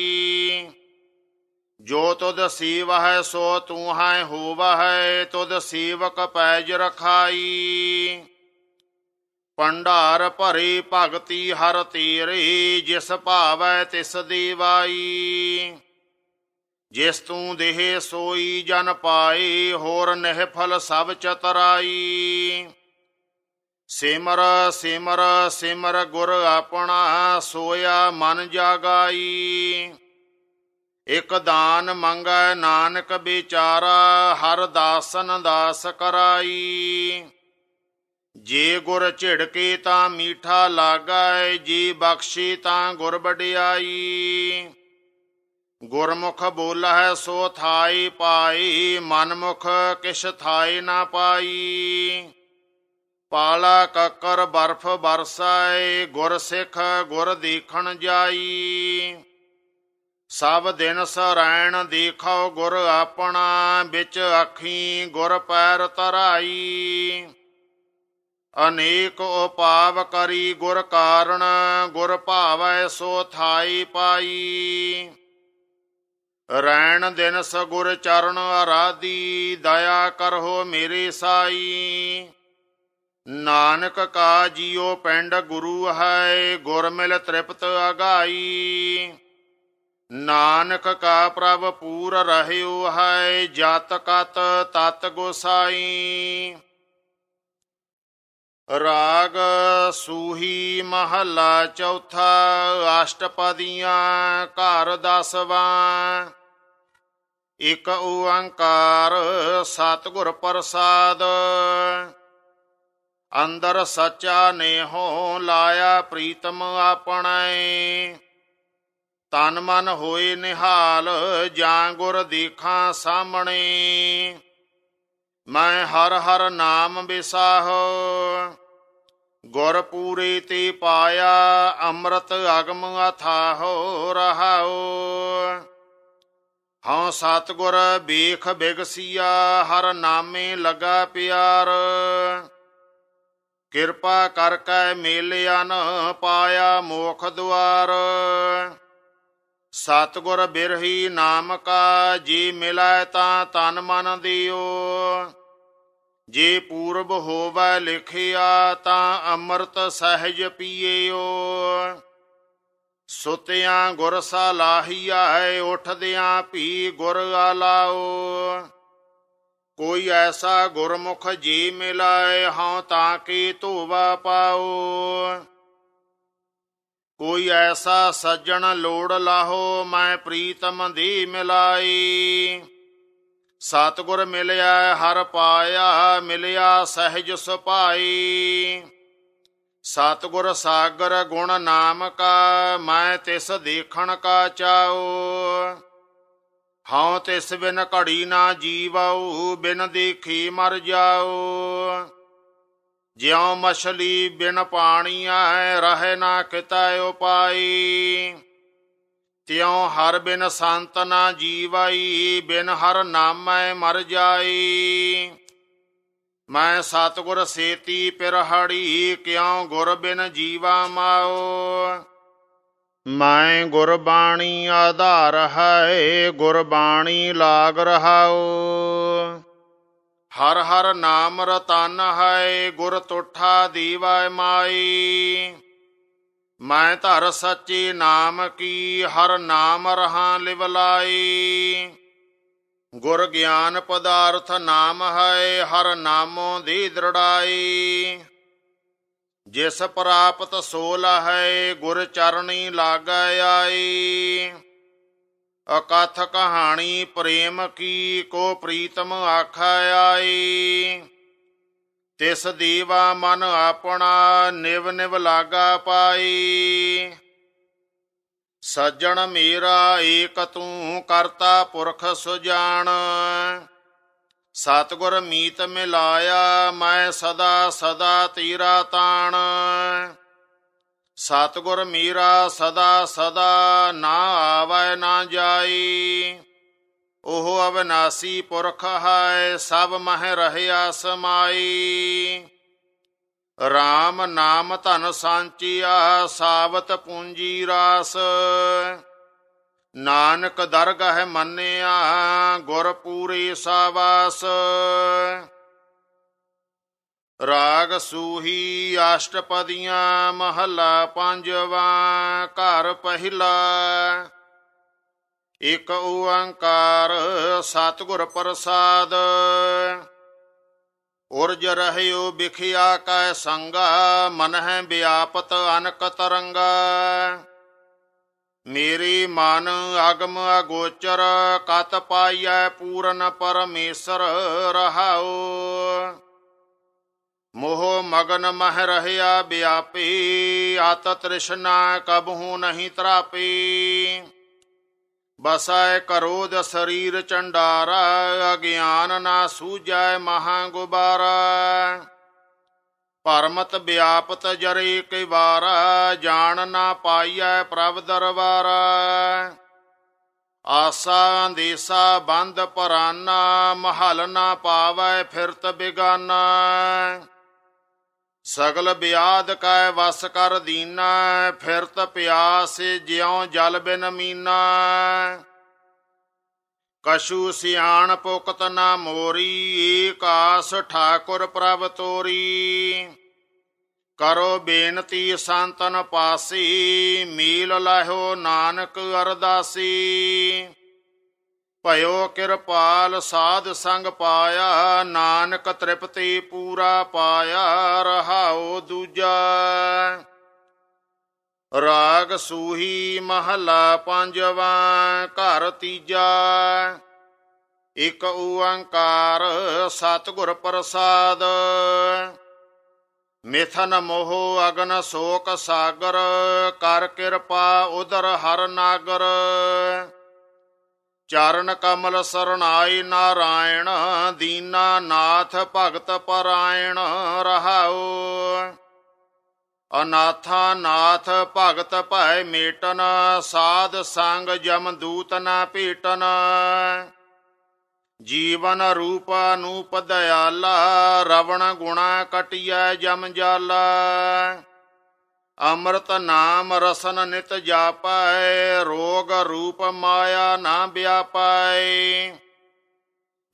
ਜੋ ਤੁਧ ਸੀਵ ਹੈ ਸੋ ਤੂੰ ਹੈ ਹੋਵ ਹੈ ਤੁਧ ਸੀਵਕ ਪੈਜ ਰਖਾਈ ਪੰਡਾਰ ਭਰੀ ਭਗਤੀ ਹਰ ਤੇਰੇ ਜਿਸ ਭਾਵੈ ਤਿਸ ਦੀਵਾਈ ਜਿਸ ਤੂੰ ਦੇਹ ਸੋਈ ਜਨ ਪਾਏ ਹੋਰ ਨਹਿ ਫਲ ਸਭ ਚਤਰਾਈ ਸਿਮਰ ਸਿਮਰ ਸਿਮਰ ਗੁਰ ਆਪਣਾ ਸੋਇਆ ਮਨ ਜਾਗਾਈ ਇਕ ਦਾਨ ਮੰਗੈ ਨਾਨਕ ਵਿਚਾਰਾ ਹਰ ਦਾਸਨ ਦਾਸ ਕਰਾਈ ਜੇ ਗੁਰ ਝਿੜਕੇ ਤਾਂ ਮੀਠਾ ਲਾਗੈ ਜੀ ਬਖਸ਼ੀ ਤਾਂ ਗੁਰ ਬੜਿਆਈ ਗੁਰਮੁਖ ਬੋਲਹਿ ਸੋ ਥਾਈ ਪਾਈ ਮਨਮੁਖ ਕਿਛ ਥਾਈ ਨਾ ਪਾਈ ਪਾਲਾ ਕਕਰ ਬਰਫ ਬਰਸਾਏ ਗੁਰ ਸਿਖ ਗੁਰ ਦੇਖਣ ਜਾਈ ਸਭ ਦਿਨ ਸਰੈਣ ਦੇਖੋ ਗੁਰ ਆਪਣਾ ਵਿੱਚ ਅੱਖੀ ਗੁਰ ਪੈਰ ਤਰਾਈ ਅਨੇਕ ਉਪਾਵ ਕਰੀ ਗੁਰ ਕਾਰਣ ਗੁਰ ਭਾਵੈ ਸੋ ਥਾਈ ਪਾਈ ਰੈਣ ਦਿਨ ਸ ਗੁਰ ਚਰਨ ਆਰਾਧੀ ਦਇਆ ਕਰੋ ਮੇਰੇ ਸਾਈ ਨਾਨਕ ਕਾ ਜੀਉ ਪਿੰਡ ਗੁਰੂ ਹੈ ਗੁਰ ਮਿਲ ਤ੍ਰਿਪਤ ਅਗਾਈ ਨਾਨਕ ਕਾ ਪ੍ਰਭ ਪੂਰ ਰਹਿਓ ਹੈ ਜਤ ਕਤ ਤਤ ਗੋਸਾਈ ਰਾਗ ਸੂਹੀ ਮਹੱਲਾ ਚੌਥਾ ਅਸ਼ਟਪਦੀਆਂ ਘਰ ਦਸਵਾਂ ਇਕ ਓੰਕਾਰ ਸਤਿਗੁਰ ਪ੍ਰਸਾਦ ਅੰਦਰ ਸੱਚਾ ਨੇ ਹੋ ਲਾਇਆ ਪ੍ਰੀਤਮ ਆਪਣੈ ਤਨ ਮਨ ਹੋਏ ਨਿਹਾਲ ਜਾਂ ਗੁਰ ਦੇਖਾਂ ਸਾਹਮਣੇ ਮੈਂ ਹਰ ਹਰ ਨਾਮ ਵਿਸਾਹ ਗੁਰ ਪੂਰੇ ਤੇ ਪਾਇਆ ਅੰਮ੍ਰਿਤ ਅਗਮ ਅਥਾ ਹੋ ਰਹਾਉ ਹਉ ਸਤਗੁਰ ਵੇਖ ਬਿਗਸੀਆ ਹਰ ਨਾਮੇ ਲਗਾ ਪਿਆਰ ਕਿਰਪਾ ਕਰ ਕੈ ਮੇਲਿਆ ਨ ਪਾਇਆ ਮੋਖ ਦੁਆਰ ਸਤਗੁਰ ਬਿਰਹੀ ਨਾਮ ਕਾ ਜੀ ਮਿਲੈ ਤਾਂ ਤਨ ਮਨ ਦਿਓ ਜੇ ਪੂਰਬ ਹੋਵੇ ਲਿਖਿਆ ਤਾਂ ਅੰਮ੍ਰਿਤ ਸਹਿਜ ਪੀਏਓ ਸੁਤਿਆਂ ਗੁਰ ਸਲਾਹੀਆ ਹੈ ਉਠਦਿਆਂ ਭੀ ਗੁਰ ਆਲਾਓ ਕੋਈ ਐਸਾ ਗੁਰਮੁਖ ਜੀ ਮਿਲਾਏ ਹਾਂ ਤਾਂ ਕੀ ਧੂਵਾ ਪਾਓ ਕੋਈ ਐਸਾ ਸੱਜਣ ਲੋੜ ਲਾਹੋ ਮੈਂ ਪ੍ਰੀਤਮ ਦੀ ਮਿਲਾਈ ਸਤਗੁਰ ਮਿਲਿਆ ਹਰ ਪਾਇਆ ਮਿਲਿਆ ਸਹਿਜ ਸੁਭਾਈ ਸਤਗੁਰ ਸਾਗਰ ਗੁਣ ਨਾਮ ਕਾ ਮੈਂ ਤਿਸ ਦੇਖਣ ਕਾ ਚਾਉ ਹਉ ਤਿਸ ਬਿਨ ਘੜੀ ਨਾ ਜੀਵਾਉ ਬਿਨ ਦੇਖੀ ਮਰ ਜਾਉ ਜਿਉ ਮਛਲੀ ਬਿਨ ਪਾਣੀ ਆਏ ਰਹੇ ਨਾ ਕਿਤਾ ਉਪਾਈ ਤਿਉ ਹਰ ਬਿਨ ਸੰਤ ਨਾ ਜੀਵਾਈ ਬਿਨ ਹਰ ਨਾਮੈ ਮਰ ਜਾਈ ਮੈਂ ਸਤਗੁਰ ਸੇਤੀ ਪਿਰਹੜੀ ਕਿਉ ਗੁਰ ਬਿਨ ਜੀਵਾ ਮਾਉ ਮੈਂ ਗੁਰਬਾਣੀ ਆਧਾਰ ਹੈ ਗੁਰਬਾਣੀ ਲਾਗ ਰਹਾਉ ਹਰ ਹਰ ਨਾਮ ਰਤਨ ਹੈ ਗੁਰ ਤੁਠਾ ਦੀਵਾ ਮਾਈ ਮੈਂ ਧਰ ਸੱਚੇ ਨਾਮ ਕੀ ਹਰ ਨਾਮ ਰਹਾ ਲਿਵਲਾਈ ਗੁਰ ਗਿਆਨ ਪਦਾਰਥ ਨਾਮ ਹੈ ਹਰ ਨਾਮੋਂ ਦੀ ਦਰੜਾਈ ਜਿਸ ਪ੍ਰਾਪਤ ਸੋਲ ਹੈ ਗੁਰ ਚਰਣੀ ਲਾਗੈ ਆਈ ਅਕਥ ਕਹਾਣੀ ਪ੍ਰੇਮ ਕੀ ਕੋ ਪ੍ਰੀਤਮ ਆਖਾ ਆਈ ਤਿਸ ਦੀਵਾ ਮਨ ਆਪਣਾ ਨਿਵ ਨਿਵ ਲਾਗਾ ਪਾਈ ਸੱਜਣ ਮੇਰਾ ਏਕ ਤੂੰ ਕਰਤਾ ਪੁਰਖ ਸੁਜਾਨ ਸਤਗੁਰ ਮੀਤ ਮਿਲਾਇਆ ਮੈਂ ਸਦਾ ਸਦਾ ਤੇਰਾ ਤਾਣ ਸਤਗੁਰ ਮੀਰਾ ਸਦਾ ਸਦਾ ਨਾ ਆਵੈ ਨਾ ਜਾਈ ਉਹ ਅਵਨਾਸੀ ਪੁਰਖ ਹੈ ਸਭ ਮਹਿ ਰਹਿਆ ਸਮਾਈ RAM ਨਾਮ ਧਨ ਸਾਂਚਿਆ ਸਾਵਤ ਪੂੰਜੀ ਰਾਸ ਨਾਨਕ ਦਰਗਹਿ ਮੰਨਿਆ ਗੁਰ ਪੂਰੀ ਸਾਵਾਸ ਰਾਗ ਸੂਹੀ ਆਸ਼ਟਪਦੀਆਂ ਮਹੱਲਾ ਪੰਜਵਾ ਘਰ ਪਹਿਲਾ ਇਕ ਓੰਕਾਰ ਸਤਗੁਰ ਪ੍ਰਸਾਦ ਉਰਜ ਰਹਿਓ ਵਿਖਿਆ ਕੈ ਸੰਗਾ ਮਨ ਹੈ ਵਿਆਪਤ ਅਨਕ ਤਰੰਗਾ ਮੇਰੀ ਮਨ ਆਗਮ ਅਗੋਚਰ ਕਤ ਪਾਈਐ ਪੂਰਨ ਪਰਮੇਸ਼ਰ ਰਹਾਓ ਮੋਹ ਮਗਨ ਮਹਿ ਰਹਿਆ ਵਿਆਪੀ ਆਤ ਤ੍ਰਿਸ਼ਨਾ ਕਬਹੂ ਨਹੀਂ ਤਰਾਪੀ ਬਸੈ ਕਰੋਦ ਸਰੀਰ ਚੰਡਾਰਾ ਅਗਿਆਨ ਨਾ ਸੂਜੈ ਮਹਾ ਗੁਬਾਰਾ ਪਰਮਤ ਵਿਆਪਤ ਜਰੇ ਕਈ ਵਾਰਾ ਜਾਣ ਨਾ ਪਾਈਐ ਪ੍ਰਭ ਦਰਬਾਰ ਆਸਾ ਅੰਦੇਸਾ ਬੰਦ ਪਰਾਨਾ ਮਹਲ ਨਾ ਪਾਵੇ ਫਿਰਤ ਬਿਗਾਨਾ ਸਗਲ ਬਿਆਦ ਕੈ ਵਸ ਕਰ ਦੀਨਾ ਫਿਰਤ ਪਿਆਸ ਜਿਉ ਜਲ ਬਿਨ ਮੀਨਾ ਕਸ਼ੂ ਸਿਆਣ ਪੁਕਤ ਨਾ ਮੋਰੀ ਏਕਾਸ ਠਾਕੁਰ ਪ੍ਰਭ ਤੋਰੀ ਕਰੋ ਬੇਨਤੀ ਸੰਤਨ ਪਾਸੀ ਮੀਲ ਲਾਹੋ ਨਾਨਕ ਅਰਦਾਸੀ ਭਇਓ ਕਿਰਪਾਲ ਸਾਧ ਸੰਗ ਪਾਇਆ ਨਾਨਕ ਤ੍ਰਿਪਤੀ ਪੂਰਾ ਪਾਇਆ ਰਹਾਉ ਦੂਜਾ ਰਾਗ ਸੂਹੀ ਮਹਲਾ ਪੰਜਵਾਂ ਘਰ ਤੀਜਾ ਇਕ ਓੰਕਾਰ ਸਤਗੁਰ ਪ੍ਰਸਾਦ ਮਿਥਨ ਮੋਹ ਅਗਨ ਸੋਕ ਸਾਗਰ ਕਰ ਕਿਰਪਾ ਉਧਰ ਹਰ ਨਾਗਰ ਚਰਨ ਕਮਲ ਸਰਣਾਈ ਨਾਰਾਇਣ ਦੀਨਾ ਨਾਥ ਭਗਤ ਪਰਾਇਣ ਰਹਾਉ ਅਨਾਥਾ ਨਾਥ ਭਗਤ ਭੈ ਮੇਟਨ ਸਾਧ ਸੰਗ ਜਮ ਦੂਤ ਨਾ ਭੇਟਨ ਜੀਵਨ ਰੂਪ ਅਨੂਪ ਦਇਆਲਾ ਰਵਣ ਗੁਣਾ ਕਟਿਆ ਜਮ ਜਾਲਾ ਅੰਮ੍ਰਿਤ ਨਾਮ ਰਸਨ ਨਿਤ ਜਾਪੈ ਰੋਗ ਰੂਪ ਮਾਇਆ ਨਾ ਵਿਆਪੈ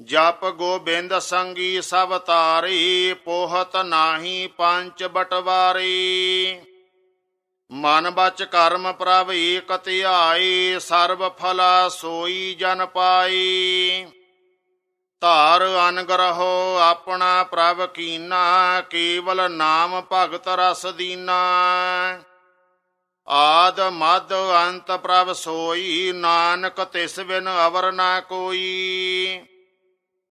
ਜਪ ਗੋਬਿੰਦ ਸੰਗੀ ਸਭ ਤਾਰੀ ਪੋਹਤ ਨਾਹੀ ਪੰਜ ਬਟਵਾਰੀ ਮਨ ਬਚ ਕਰਮ ਪ੍ਰਭ ਏਕ ਧਿਆਈ ਸਰਬ ਫਲਾ ਸੋਈ ਜਨ ਪਾਈ ਧਾਰ ਅਨਗਰਹੋ ਆਪਣਾ ਪ੍ਰਭ ਕੀਨਾ ਕੇਵਲ ਨਾਮ ਭਗਤ ਰਸ ਦੀਨਾ ਆਦ ਮਦ ਅੰਤ ਪ੍ਰਭ ਸੋਈ ਨਾਨਕ ਤਿਸ ਬਿਨ ਅਵਰ ਨਾ ਕੋਈ